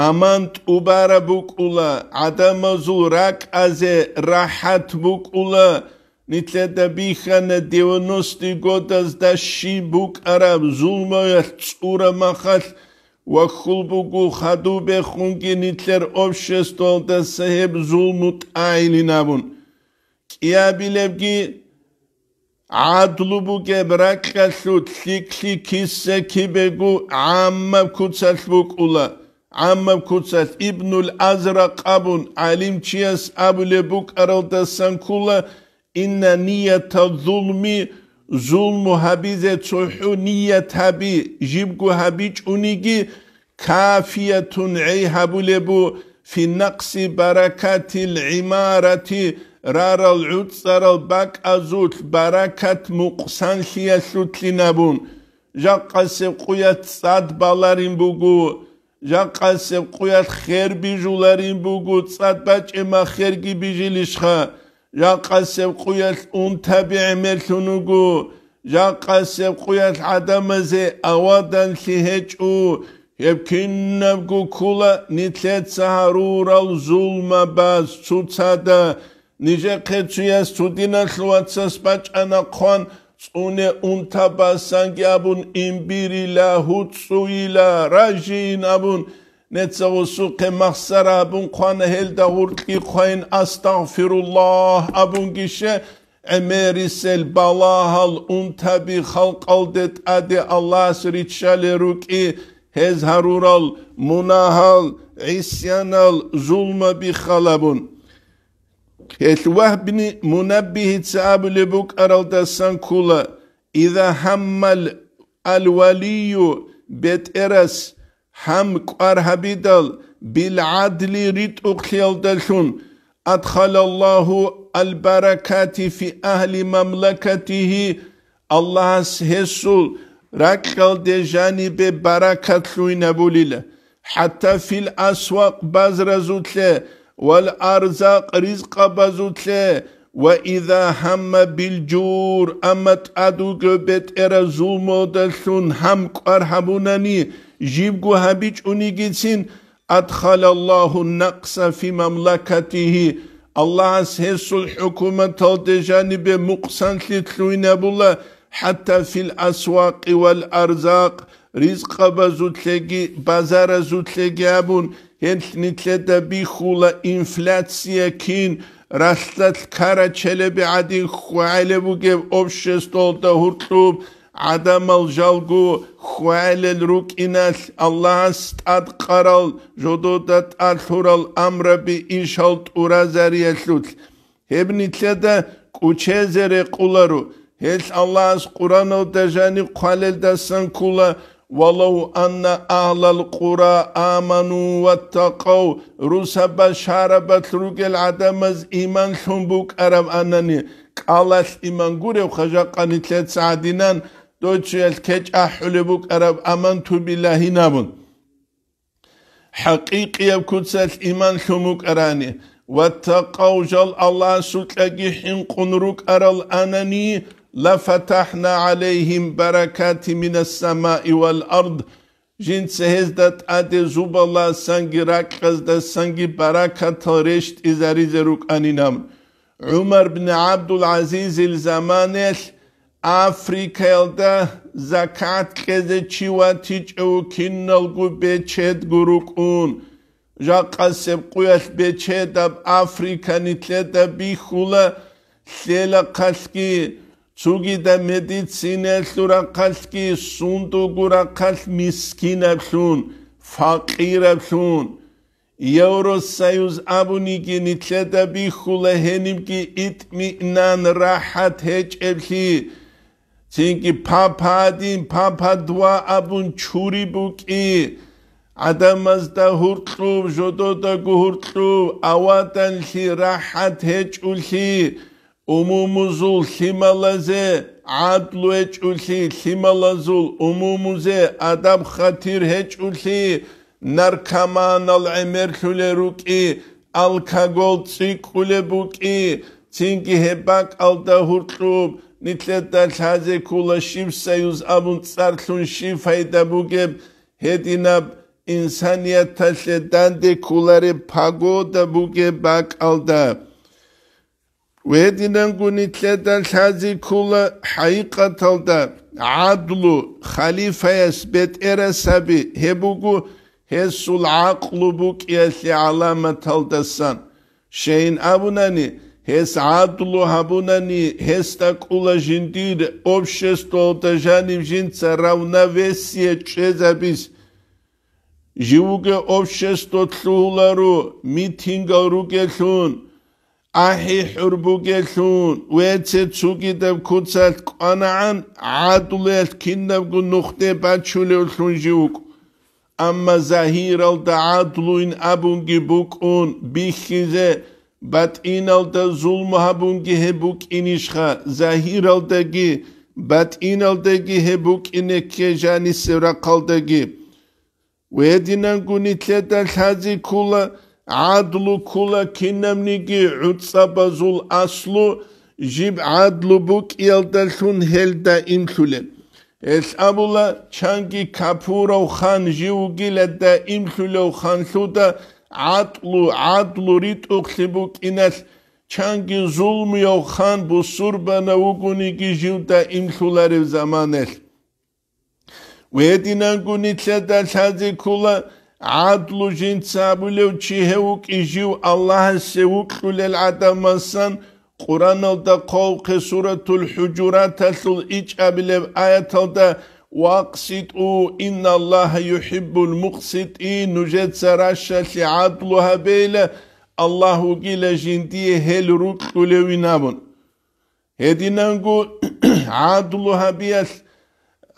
[SPEAKER 1] ამანტ უბარაბუკულა ადამაზულ რაკაზე rahat ბუკულა ნიცედა ბიხანა დევნოსტი გოდას და შიბუკ араბ ზულმოა წურა მახალ ვახულბუგუ ხადუბე ხუნგი ნიცერ ოფშესტოლ და საჰებ ზულმუტ აილინაბუნ კიაბილებგი ადლუბუგე ბრაკხალუ თლიკლი ქისე ქიბეგუ ამმა ქუცალბუკულა ამამ ქუცეთ იბნულ აზრა ყაბუნ ალიმ ჩიას აბულებუ კარალდა სანქულა ინა ნიათა ზულმი ზულმუ ჰაბიზე ცუჰუ ნიათაბი ჟიბგუ ჰაბი ჭუნიგი ქაფიათუნ ეიჰაბულებუ ფი ნაყსი ბარაკათი ლიმარათი რარალ უწარალ ბაკ აზულ ბარაკათ მუყსანხია სუთლინაბუნ ჟაყასე ყუიათ სად ბალარიმბუგუ ჟანყასე ყუათ ხერბიჟულარი ბუგუ წადბაჭე მახერგი ბიჟილიშხა ჟანყასე ყუათ უნთაბი ემერთუნუგუ ჟანყასე ყუათ ადამაზე ავადან ლიჰეჭუ ებქინნაგუ ქულა ნიცეცარურალ ზულმაბას ცუცადა ნიჟე ხეცუეს თუდინა ხლუაცას ბაჭანა ხონ წუნე უნთაბა სანგიაბუნ იმბირილაჰუ წუილა რაჟინაბუნ نتسو سوق مخسر ابون قوان هل دهور قي قوين استغفر الله ابون قيشة عميري سل بلاهل انتبي خلق الدت ادي الله سريت شالروكي هزهرورال مناهل عسيانال ظلم بخلبون كالوهبني منبه تساب لبوك أرالتا سانكولا إذا هم الولي بيت إرس هم قار هبيدل بالعدل ريت أخيال دلشون أدخل الله البركات في أهل مملكته الله هسول ركال دي جانب بركات لوين حتى في الأسواق بازرزوت له والارزاق رزق بزوتل واذا هم بالجور امت ادو جبت ارا زومو دلسون هم قرهبونني جيب هبيج اونيجيتسين ادخل الله النقص في مملكته الله سهس الحكومة تلتجاني بمقصان لتلوين بولا حتى في الأسواق والأرزاق رزق بزوتلقي بزار زوتلقي أبون ენჩნიჩედები ხულა ინფლაცია კინ რასაც ქარაჩელები ადი ხვალებუგე ოფშესტოლ და ჰურტუ ადამალ ჟალგუ ხვალელ რუკინას ალლას ტად ყარალ ჟოდო და ტალთურალ ამრები ინშალ ტურაზარიელუთ ებნიჩედა კუჩეზერე ყულარო ეს ალლას ყურანო და ჟანი ხვალელ დასან ხულა ولو أن أهل القرى آمنوا واتقوا رسب شاربت العدم از إيمان شنبوك أرم أنني كالاس إيمان قوري وخجاقاني تلت سعدينان دوتشيال كيج أحلبوك أرم تو بالله نابن حقيقي بكتسات إيمان شنبوك أراني واتقوا جل الله سلتلقي حين قنروك أرى الأنني لفتحنا عليهم بركات من السماء والأرض جنس هزدت اد زوبالا سنگی رقز د سنگی برکت رشت ازری زروک عمر بن عبد العزيز الزمانش جو زکات کزه چیواتی چو کینلگو بچد گروکون ჟაყასებ أفريكا ბეჩედაბ აფრიკანიტლედაბ იხულა სელაყასკი ჩუგი და მედიცინა სურა ხალხი სუნდუგურა ხალხ მისკინებსუნ ფაყირებსუნ ევროსაიუზ აბუნიკი ნიჩედაბი ხულეჰენიმკი იტმინან რაჰათ ეჭებლი ჩინკი ფაფადინ ფაფადვა აბუნ ჩურიბუკი ადამას და ჰურტლუბ ჟოდოდა გურტლუბ ავატანში რაჰათ ეჭულში უმუმუზულ ჰიმალაზე ადლუ ეჭულში ჰიმალაზულ უმუმუზე ადამ ხათირ ჰეჭულში ნარკამანალ ემერხულე რუკი ალკოგოლ ციკულებუკი ცინკი ჰებაკ ალდა ჰურტუ ნიტლეთა ლაზე კულა შიმსეუს აბუნ წარლუნ შიფაიდა ბუგე ჰედინა ინსანიათა შედანდე კულარე ფაგოდა ბუგე ბაკ ალდა ვედინან გუნიცედა ლაზი ქულა ჰაიყათალდა აბდლუ ხალიფას ბეტერასაბი ჰებუგუ ჰესულ აყლუ ბუკიასი ალამათალდასან შეინ აბუნანი ეს ადლუ ჰაბუნანი ჰესტა კულა ჟინდირ ობშესტოლდა ჟანიმ ჟინცა რავნა ვესია ჩეზაბის ჟიუგე ობშესტოთლულარუ მითინგა რუკეთლუნ აჰი ჰურბუგეშუნ უეცე ცუკიდებ ქუცალ ყანაან ადულეს კინდებგუ ნუხტე ბაჩულე უშუნჟიუკ ამა ზაჰირალ და ადლუინ აბუნგი ბუკუნ ბიხიზე ბატინალ და ზულმაბუნგი ჰებუკინიშხა ზაჰირალ დაგი ბატინალ დაგი ჰებუკინე ქეჟანი სევრა ყალდაგი ვედინან გუნითლე და ხაზი ქულა ადლუ ქულა ქინემნიგი უცაბაზულ ასლუ ჟიბ ადლუ ბუკიელდალშუნ ჰელდა იმშულე ეს აბულა ჩანგი ქაფურო ხან ჟიუგილედა იმშულე ხანშუ და ადლუ ადლუ რიტუხლიბუ კინას ჩანგი ზულმიო ხან ბუსურბანა უგუნიგი ჟიუდა იმშულარევ ზამანელ ვედინანგუნი ცედა ჩაძი ქულა ადლუჟინ ცაბულევ ჩიჰევუ კიჟივ ალლაჰასე უკლულელ ადამასან ყურანალდა ქოვხე სურათულ ჰუჯურათალულ იჭაბილევ აიათალდა ვაკსიტუ ინნა ალლაჰა ჰიბულ მუხსიტი ნუჟეცარაშალი ადლუჰაბეილე ალლაჰუ გილე ჟინდიე ჰელ რუკლულევინამუნ ედინანგუ *coughs* ადლუჰაბიას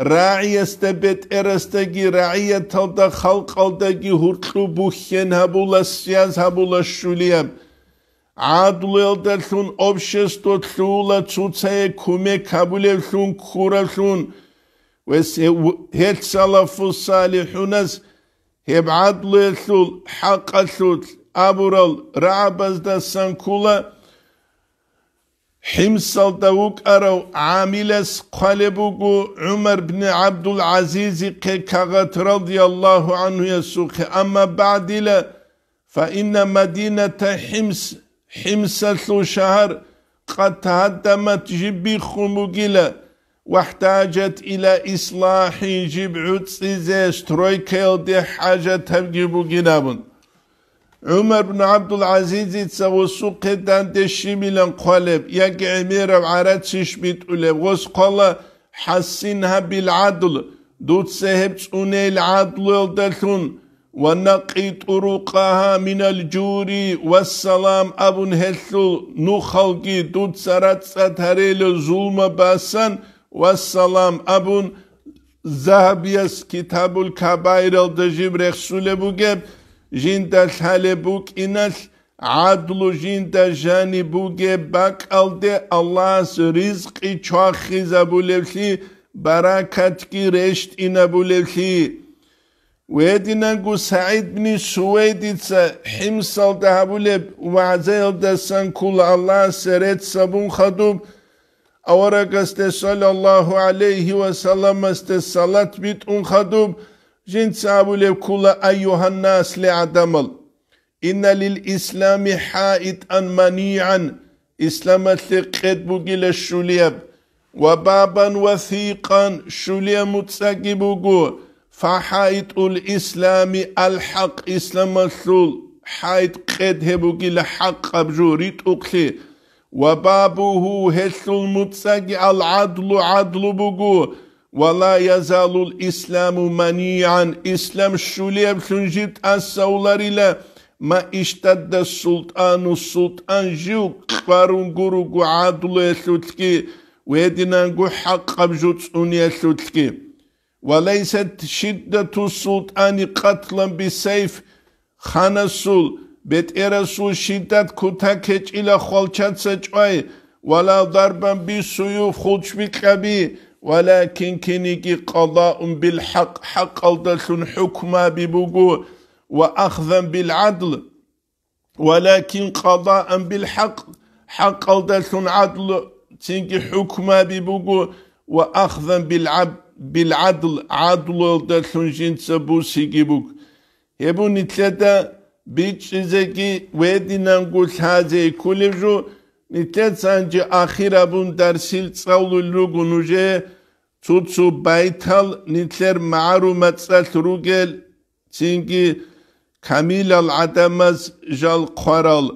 [SPEAKER 1] რაიესტებეთ ერესტეგი რაიეთო და ხალყალდაგი ჰურტლუ ბუხენ აბულასიას აბულაშულიამ ადლელდაშუნ ოფშესტო თულა ცუცე ქუმე ქაბულელშუნ ქურაშუნ ვეს ჰეცალაფუ სალიჰუნას ჰებ ადლელშულ ჰაყალშულ აბურალ რააბაზდა სანკულა حمصل دوك أرو عاملس قلبوك عمر بن عبد العزيز كي كغت رضي الله عنه يسوك أما بعد لا فإن مدينة حمص حمص شهر قد تهدمت جب خمقلة واحتاجت إلى إصلاح جب عدس زي ستروي دي حاجة تبقى بقنابن عمر بن عبد العزيز تسوسوق دانت شميل قلب يك امير عرات شبيت قلب غس قال حسنها بالعدل دوت سهب تسوني العدل والدلون ونقي طرقها من الجوري والسلام ابو هلسل نخلقي دوت سرات ستاريل ظلم باسن والسلام ابو ذهبيس كتاب الكبائر الدجيب رسول بوغيب ჟინდა ხალებუკინას ადლუ ჟინდა ჟანი ბუგე ბაკალდე ალას რიზყი ჩახიზაბულევსი ბარაკათკი რეშტინაბულევსი ვედინან გუ საიდ ბნი სუედიცა ჰიმსალდა აბულებ ვაზელდა სანკულ ალას რეცსაბუნ ხადუ ავარაკასტე სალალლაჰუ ალეიჰი ვასალამასტე სალათ ბიტუნ ხადუ جنس سابو لي كلا أيها الناس لعدمل إن للإسلام أن منيعا إسلام ثقت بقيل الشليب وبابا وثيقا شليب متساقبوغو فحائط الإسلام الحق إسلام الثول حائط قد هبوغيل حق أبجوري تقلي وبابه هثل متساقي العدل عدل بوغو ولا يزال الإسلام منيعا İslam şule hüncit asavlarıyla ma iştadda sultanu sultan jiu kvarun guru gu adulu esutki ve edinan gu hakkab jutsun esutki وليست شدة السلطان قتلا بسيف خانسول بيت إرسول شدة كتا كتش إلى خلچات سجوي ولا ضربا بسيوف خلچ بكبي ولكن كنيكي قضاء بالحق حق الدلسن حكما ببقوع وأخذا بالعدل ولكن قضاء بالحق حق الدلسن عدل تنكي حكما ببقوع وأخذا بالعب بالعدل عدل الدلسن جنس بوسي جيبوك يبوني ثلاثة بيتش زكي ويدنا نقول هذا كل جو ნიტეცანჯი ახირაბუნ დარსილ წავლულ როგუნ უჟე ცუცუ ბაითალ ნიტლერ მარუმაცალ რუგელ ცინგი კამილალ ადამას ჟალ ყვარალ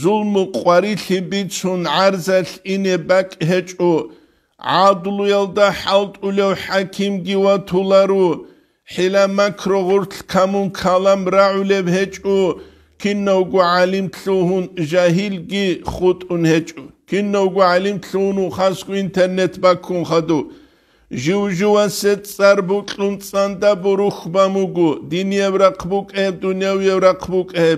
[SPEAKER 1] ზულმუ ყვარი ლიბიცუნ არზალ ინე ბაკ ჰეჭუ ადლუელ და ჰალტულევ ჰაკიმ გივა თულარუ ჰილა მაკრო ღურთ ქამუნ ქალამ რაულევ ჰეჭუ ქინოგუ ალიმ თუჰუნ ჟაჰილგი ხუტუნ ჰეჭუ ქინოგუ ალიმ თუნუ ხასკუ ინტერნეტ ბაკუნ ხადუ ჟუჟუა სეცარბუ ქუნცან და ბურუხბამუგუ დინიევრა ქბუკე დუნიევრა ქბუკე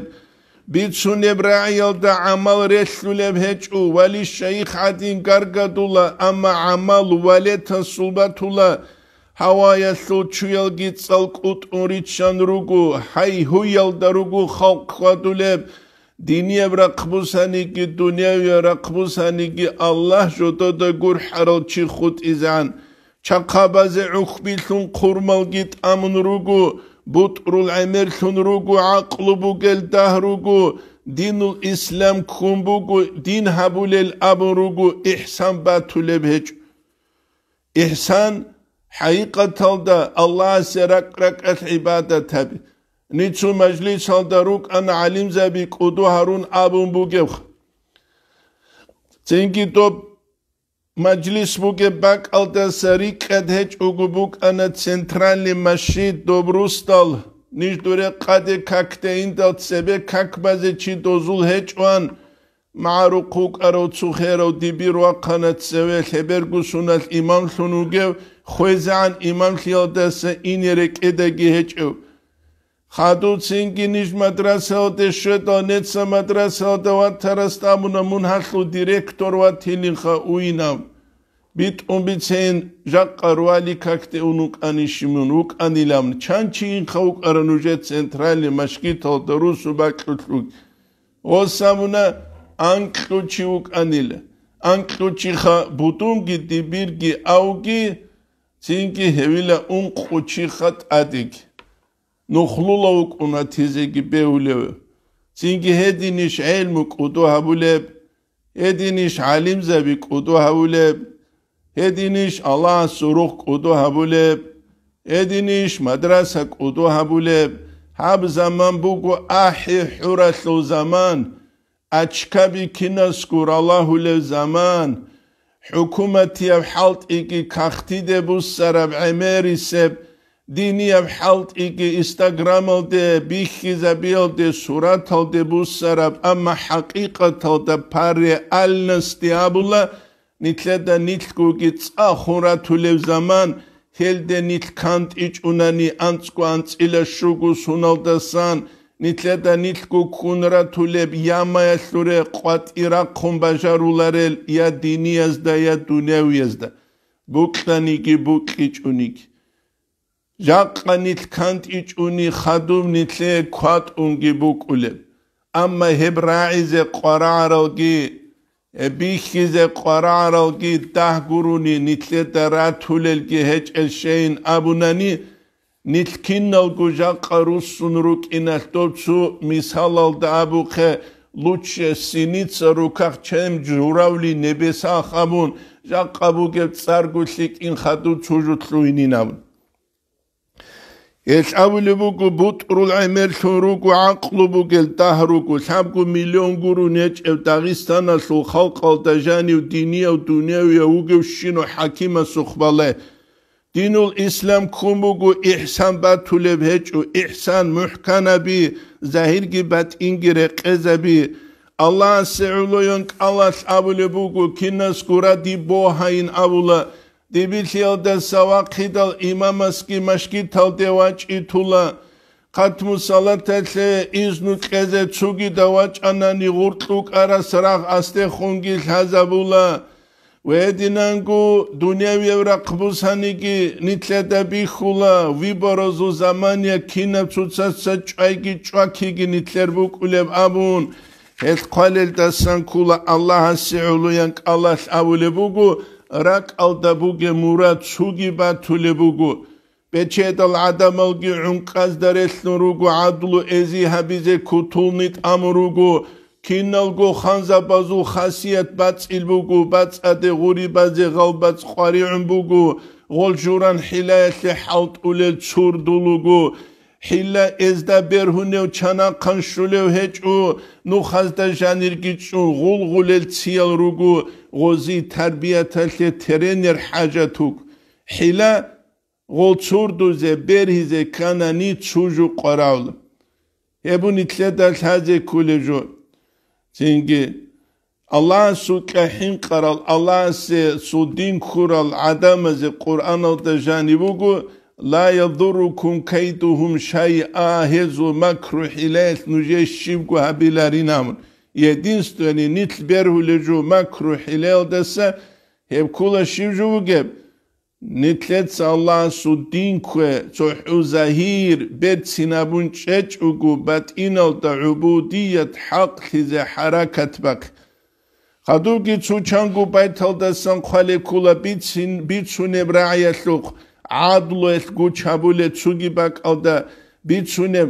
[SPEAKER 1] ბიცუნ ებრაიელ და ამალ რესულებ ჰეჭუ ვალი შეიხ ადინ გარგადულა ამა ამალ ვალეთ სულბათულა ჰავაია სულჩუელგი წალკუტურით შანრუგუ ჰაი ჰუიალდარუგუ ხალკვადულებ დინიებრა ხბუსანიგი დუნიევიერა ხბუსანიგი ალლაჰ ჟოტო და გურ ჰარალჩი ხუტიზან ჩაყაბაზე უხბილუნ ხურმალგი ტამნრუგუ ბუტრულ ამერლუნრუგუ აყლუბუგელ დაჰრუგუ დინულ ისლამ ხუმბუგუ დინ ჰაბულელ აბრუგუ იჰსან ბათულებ ჰეჭ იჰსან ҳақиқатанда аллоҳ сераққақат ибодатаби ничу маҷлис алда рук ан алим заби қуду ҳарун абун бугев ценки то маҷлис буге бак алда сари қадҳе чугубук ан централи машид добрустал ниш дуре қаде какте инда себе какбазе чи дозул хечван маруқук аро цухеро дибир ва қанат севе хебергусунал имам сунугев ხვეზან იმამ ხიოდეს ინერე კედეგი ჰეჭუ ხადუცინ გინიშ მადრასაოდე შედო ნეც მადრასაოდე ვათარასტამუნა მუნჰახლუ დირექტორ ვათილინ ხა უინავ ბიტ უბიცენ ჟაყარვალი ქაქტე უნუკანიშიმუნ უკანილამ ჩანჩინ ხა უკარანუჟე ცენტრალი მაშკითო დრუსუ ბაკლუ ოსამუნა ანკლუჩი უკანილე ანკლუჩი ხა ბუტუნგი დიბირგი აუგი სინკი ჰევილა უნ ყუჩი ხატ ადიგ ნუხლულა უკუნა თიზეგი ბეულე სინკი ჰედინიშ ელმუ ყუდუ ჰაბულე ედინიშ ალიმ ზები ყუდუ ჰაბულე ედინიშ ალა სურუხ ყუდუ ჰაბულე ედინიშ მადრასა ყუდუ ჰაბულე ჰაბ ზამან ბუგუ აჰი ჰურა ლუ ზამან აჩკაბი ქინასკურ ალაჰულე ზამან ჰუკუმათი აბ ჰალტიკი ქახთიდებუს სარაბ ემერისებ დინი აბ ჰალტიკი ინსტაგრამალდე ბიხიზაბილდე სურათალდებუს სარაბ ამა ჰაკიკათალდა ფარე ალნსტი აბულა ნიტლედა ნიტლკუგი წახურა თულევ ზამან ჰელდე ნიტლკანტი ჭუნანი ანცკვანცილა შუგუს უნალდასან ნიცადა ნიცკუკუნრა თულებ იამაესურე ყვატირა ხომბაჟარულარელ ია დინიას და ია დუნევიას და ბუკთანი კი ბუკიჭუნიკ ჟაყანით კანტიჭუნი ხადუმ ნიცე ქვატუნგი ბუკულებ ამა ჰებრაიზე ყვარარალგი ებიხიზე ყვარარალგი დაგურუნი ნიცადა რათულელკი ჰეჭელშეინ აბუნანი ნიტკინალ გუჟა ყრუსუნ რუკინალტოცუ მისალალ და აბუხე ლუჩე სინიცა რუკახ ჩემ ჯურავლი ნებესა ხამუნ ჟაყაბუგე წარგულში კინხადუ ჩუჟუთლუინინავ ეს აბულებუგუ ბუტრულ აიმერშუნ რუკუ აყლუბუგე დაჰრუკუ სამგუ მილიონ გურუ ნეჭევ დაღისტანას ხალყალ და ჟანივ დინიავ დუნიავია უგევ შინო ჰაკიმას უხბალე დინულ ისლამ ქუმუგუ იჰსან ბათულე ვეჭუ იჰსან მუჰკანაბი ზაჰირგი ბათ ინგირე ყეზები ალლაჰ სეულოიონ ალას აბულე ბუგუ კინას გურადი ბოჰაინ აბულა დიბილიო და სავაკიდალ იმამას კი მაშკი თალდევა ჭითულა ხათმუ სალათელე იზნუ ყეზე ცუგი დავაჭანანი ღურტლუკ არას რაღ ასტე ხუნგი ლაზაბულა ვედინანგუ დუნიევი ევრა ყბუსანიკი ნიტლედები ხულა ვიბოროზუ ზამანია ქინაც უცაცა ჭაიგი ჭვაქიგი ნიტლერ ვუკულებ აბუნ ეს ყალელ და სანკულა ალლაჰ სიულუიან ყალას აულებუგუ რაკ ალდა ბუგე მურა ცუგი ბათულებუგუ ბეჩედალ ადამალგი უნკაზდარ ესნურუგუ ადლუ ეზი ჰაბიზე ქუთულნით ამურუგუ ქინალგო ხანზაბაზუ ხასიათ ბაცილბუგუ ბაცადე ღურიბაზე ღალბაც ყარიუნბუგუ ღოლჟურან ჰილაეთე ჰალტულე ჩურდულუგუ ჰილა ეზდა ბერჰუნევ ჩანა ყანშულევ ჰეჭუ ნუ ხაზდა ჟანირგიჩუ ღულღულელ ციალრუგუ ღოზი თარბიათალე ტრენერ ჰაჯათუკ ჰილა ღოლჩურდუზე ბერჰიზე ქანანი ჩუჟუ ყარავლ ებუნი თლედა ლაზე ქულეჟუ Çünkü Allah su kahin karal Allah se su din kural adamızı Kur'an alda janibu gu la yadurrukum kayduhum şey'a hezu makru hilas nujeşşib gu habilerin amun. Yedinstoni nitberhu lecu makru hilal dese hep kula şivcu geb. ნიტლეც ალას უდინქვე წუჰუზაჰირ ბეცინაბუნ ჭეჭუგუ ბატინალ და უბუდიათ ჰაყ ხიზე ჰარაკათ ბაკ ხადუგი წუჩანგუ ბაითალ და სანხვალე ქულა ბიცინ ბიცუნე ბრაია ლუყ ადლო ეს გუჩაბულე წუგი ბაკალ და ბიცუნე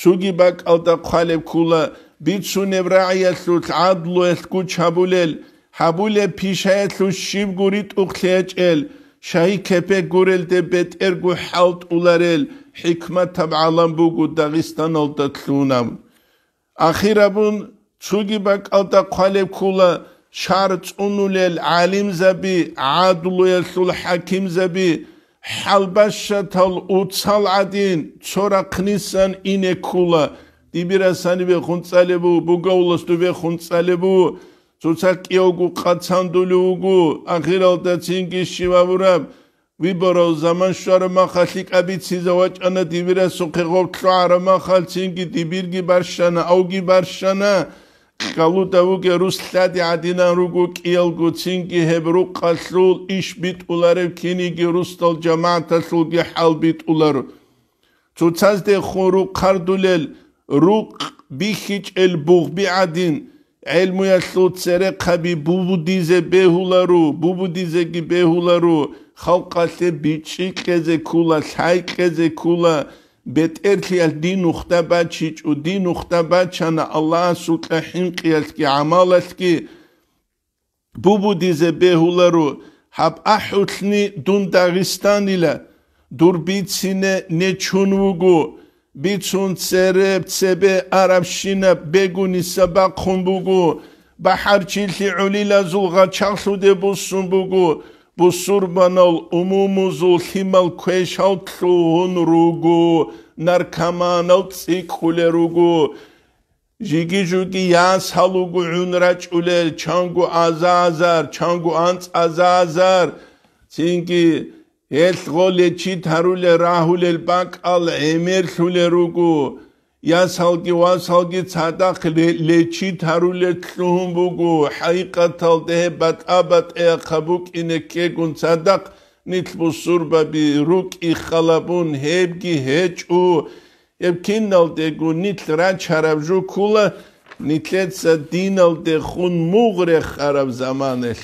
[SPEAKER 1] წუგი ბაკალ და ხვალე ქულა ბიცუნე ბრაია ლუყ ადლო ეს გუჩაბულელ ჰაბულე ფიშაეთ ლუშიბ გურიტ უხლეჭელ შაი ქეფე გურელდე ბეტერგუ ჰალტ ულარელ ჰიქმა თაბ ალამ ბუგუ დაგისტან ალდა თუნამ ახირაბუნ ჩუგი ბაკალდა ყალე ქულა შარ წუნულელ ალიმ ზაბი ადლუ ესულ ჰაკიმ ზაბი ჰალბაშა თალ უცალ ადინ ცორა ყნისან ინე ქულა დიბირასანი ბე ხუნწალებუ ბუგაულასტუ ბე ხუნწალებუ თუცა კი უგუ ყაცანდული უგუ ახირალდა წინგიში ვაბურა ვიბორო ზამანშარ მახალი კაბი ციზა ვაჭანა დივირა სუხეღო ქარ მახალ წინგი დიბირგი ბარშანა აუგი ბარშანა ქალუტა უგე რუსლადი ადინან როგუ კიელგუ წინგი ჰებრუ ყალრულ იშ ბიტულარე კინიგი რუსტალ ჯამაათა სულგი ჰალ ბიტულარ თუცაზ დე ხურუ ყარდულელ რუ ბიხიჭ ელ ბუღბი ადინ ელმუა ლუცერე ხაბი ბუბუდიზე ბეჰულარუ ბუბუდიზეგი ბეჰულარუ ხალყალე ბიჭიკეზე ქულა ხაიკეზე ქულა ბეტერქიალ დინუ ხტაბა ჩიჭუ დინუ ხტაბა ჩანა ალლა სულყაჰინ ყიალკი ამალასკი ბუბუდიზე ბეჰულარუ ჰაბ აჰუთნი დუნდაგისტანილა დურბიცინე ნეჩუნუგუ ბიცუნ წერებცებე არამშინა ბეგუნისა ბაქუნბუგუ ბაჰარჩილი ულილა ზულღა ჩახლუდე ბუსუნბუგუ ბუსურბანალ უმუმუზუ ხიმალ ქეშალტლუ ონრუგუ ნარკამანალ ციკულერუგუ ჟიგი ჟუგი იას ჰალუგუ უნრაჭულელ ჩანგუ აზაზარ ჩანგუ ანც აზაზარ წინკი ეთღოლე ჩითარულე რაჰულელ პაკალ ემერშულე რუკუ იასალკი ვასალკი ცადახლე ლეჩითარულე თლუმბუკუ ჰაიყათალ დებატ აბატ ეახაბუკინე კეგუნ ცადახ ნიტბუსურბაბი რუკი ხალაბუნ ჰებგი ჰეჭუ ებკინალდეგუ ნიტრა ჩარავჟუკულა ნიტლეცა დინალდე ხუნ მუღრე ხარავ ზამანელ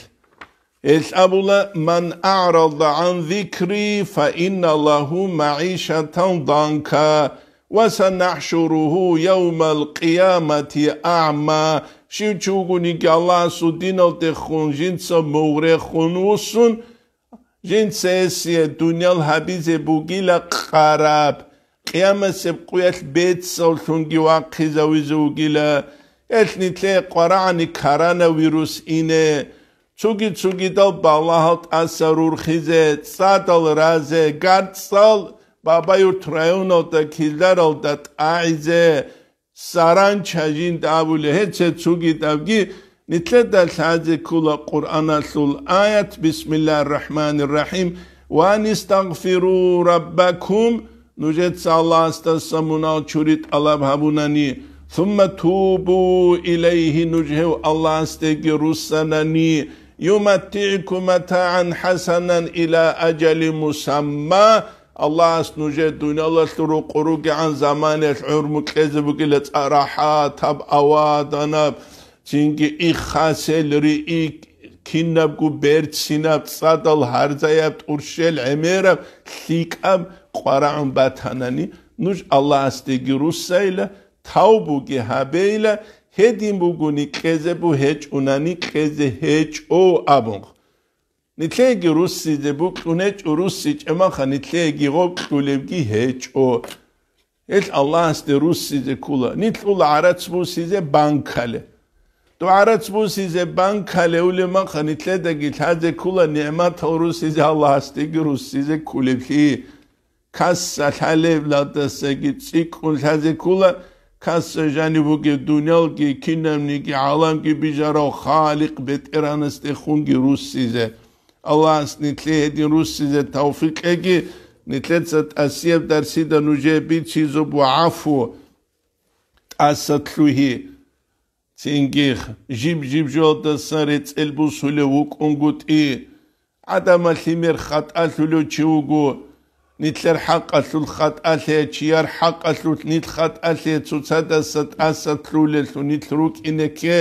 [SPEAKER 1] اسأل من أعرض عن ذكري فإن له معيشة ضنكا وسنحشره يوم القيامة أعمى شيوچوغوني الله سودينال تخون جنس مغري خونوسون جنس اسي دنيال حديث بوغيلا قراب قيامة سبقوية البيت سولتونجي واقزا ويزوغيلا اتني تلي قرعني كورونا فيروس إنه ჩუგი ჩუგი და ბალაჰოთ ასარურ ხიზე სადალ რაზე გარცალ ბაბაიურ ტრაიუნო და ქილდარო და აიზე саран чажин давуле хече цуги давги нитле да лази кула куранал сул аят бисмиллахир рахманир рахим ва нистагфиру раббакум нужет салласта самунал чурит алаб хабунани сумма тубу илейхи нужеу аллах стеги руссанани يُمَتِّعْكُمْ مَتَاعًا حَسَنًا إِلَى أَجَلٍ مُّسَمًّى الله نوجه دنيا الله سترو قروق عن زمان يشعر مكذب كل صراحة تب أوادنا چنك إخاسل ري كنب كو بيرت سناب صدل هرزايب ترشل عمير سيك أب قرع باتناني نوج الله استيقي رسيلا توبو كي هبيلا ჰედიმბუგუნი ყეზებუ ჰეჭუნანი ყეზე ჰეჭო აბონ ნიტლეგი რუსი ძებუ ყუნე რუსი ჭემახა ნიტლეგი ღო ყულებგი ჰეჭო ეს ალლას დე რუსი ძე კულა ნიტულ არაცბუ სიზე ბანკალე თუ არაცბუ სიზე ბანკალე ულემა ხნიტლე და გითაძე კულა ნემათ რუსი ძე ალლას დე რუსი ძე კულებგი კასალალებ ლადასე გი წიკუნ ხაძე კულა کس جانی بگه دنیال کی کنم نیکی عالم کی بیچاره و خالق بهت ایران است خونگی روسی زه الله است نتله هدی روسی زه توفیق اگی نتله سات آسیب در سید نوجه بی چیزو بو عفو آساتلویی تینگیخ جیب جیب جو دسرت البو سلوک اونگوت ای عدم خیمر خط آسلو چیوگو ნიტლერ ჰაკასულ ხატასე ჩიარ ჰაკასულ ნიტ ხატასე ცუცადასად ასათრულეს ნიტრუკინეკე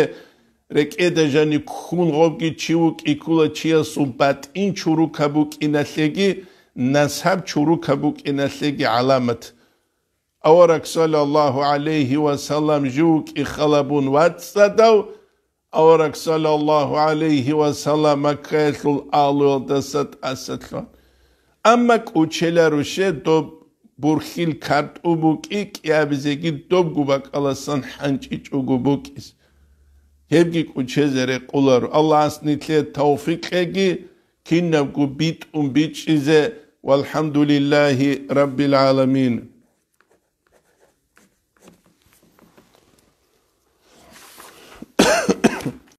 [SPEAKER 1] რეკედაჟანი ხუნღობკი ჩიუკ იკულა ჩიასუბატ ინ ჩურუკაბუკინასეგი ნასაბ ჩურუკაბუკინასეგი ალამათ ავარაკ სალალლაჰუ ალეიჰი ვასალამ ჯუკ იხალაბუნ ვაცსადავ ავარაკ სალალლაჰუ ალეიჰი ვასალამ აკესულ ალუდასად ასათლონ Аммак учеля руше доб бурхил карт убукик я бизеги доб губак аласан ханчич угубукис. Хебги кучезере кулару. Аллах аснитле тауфик эги киннав губит умбич изе. Валхамдулиллахи раббил аламин.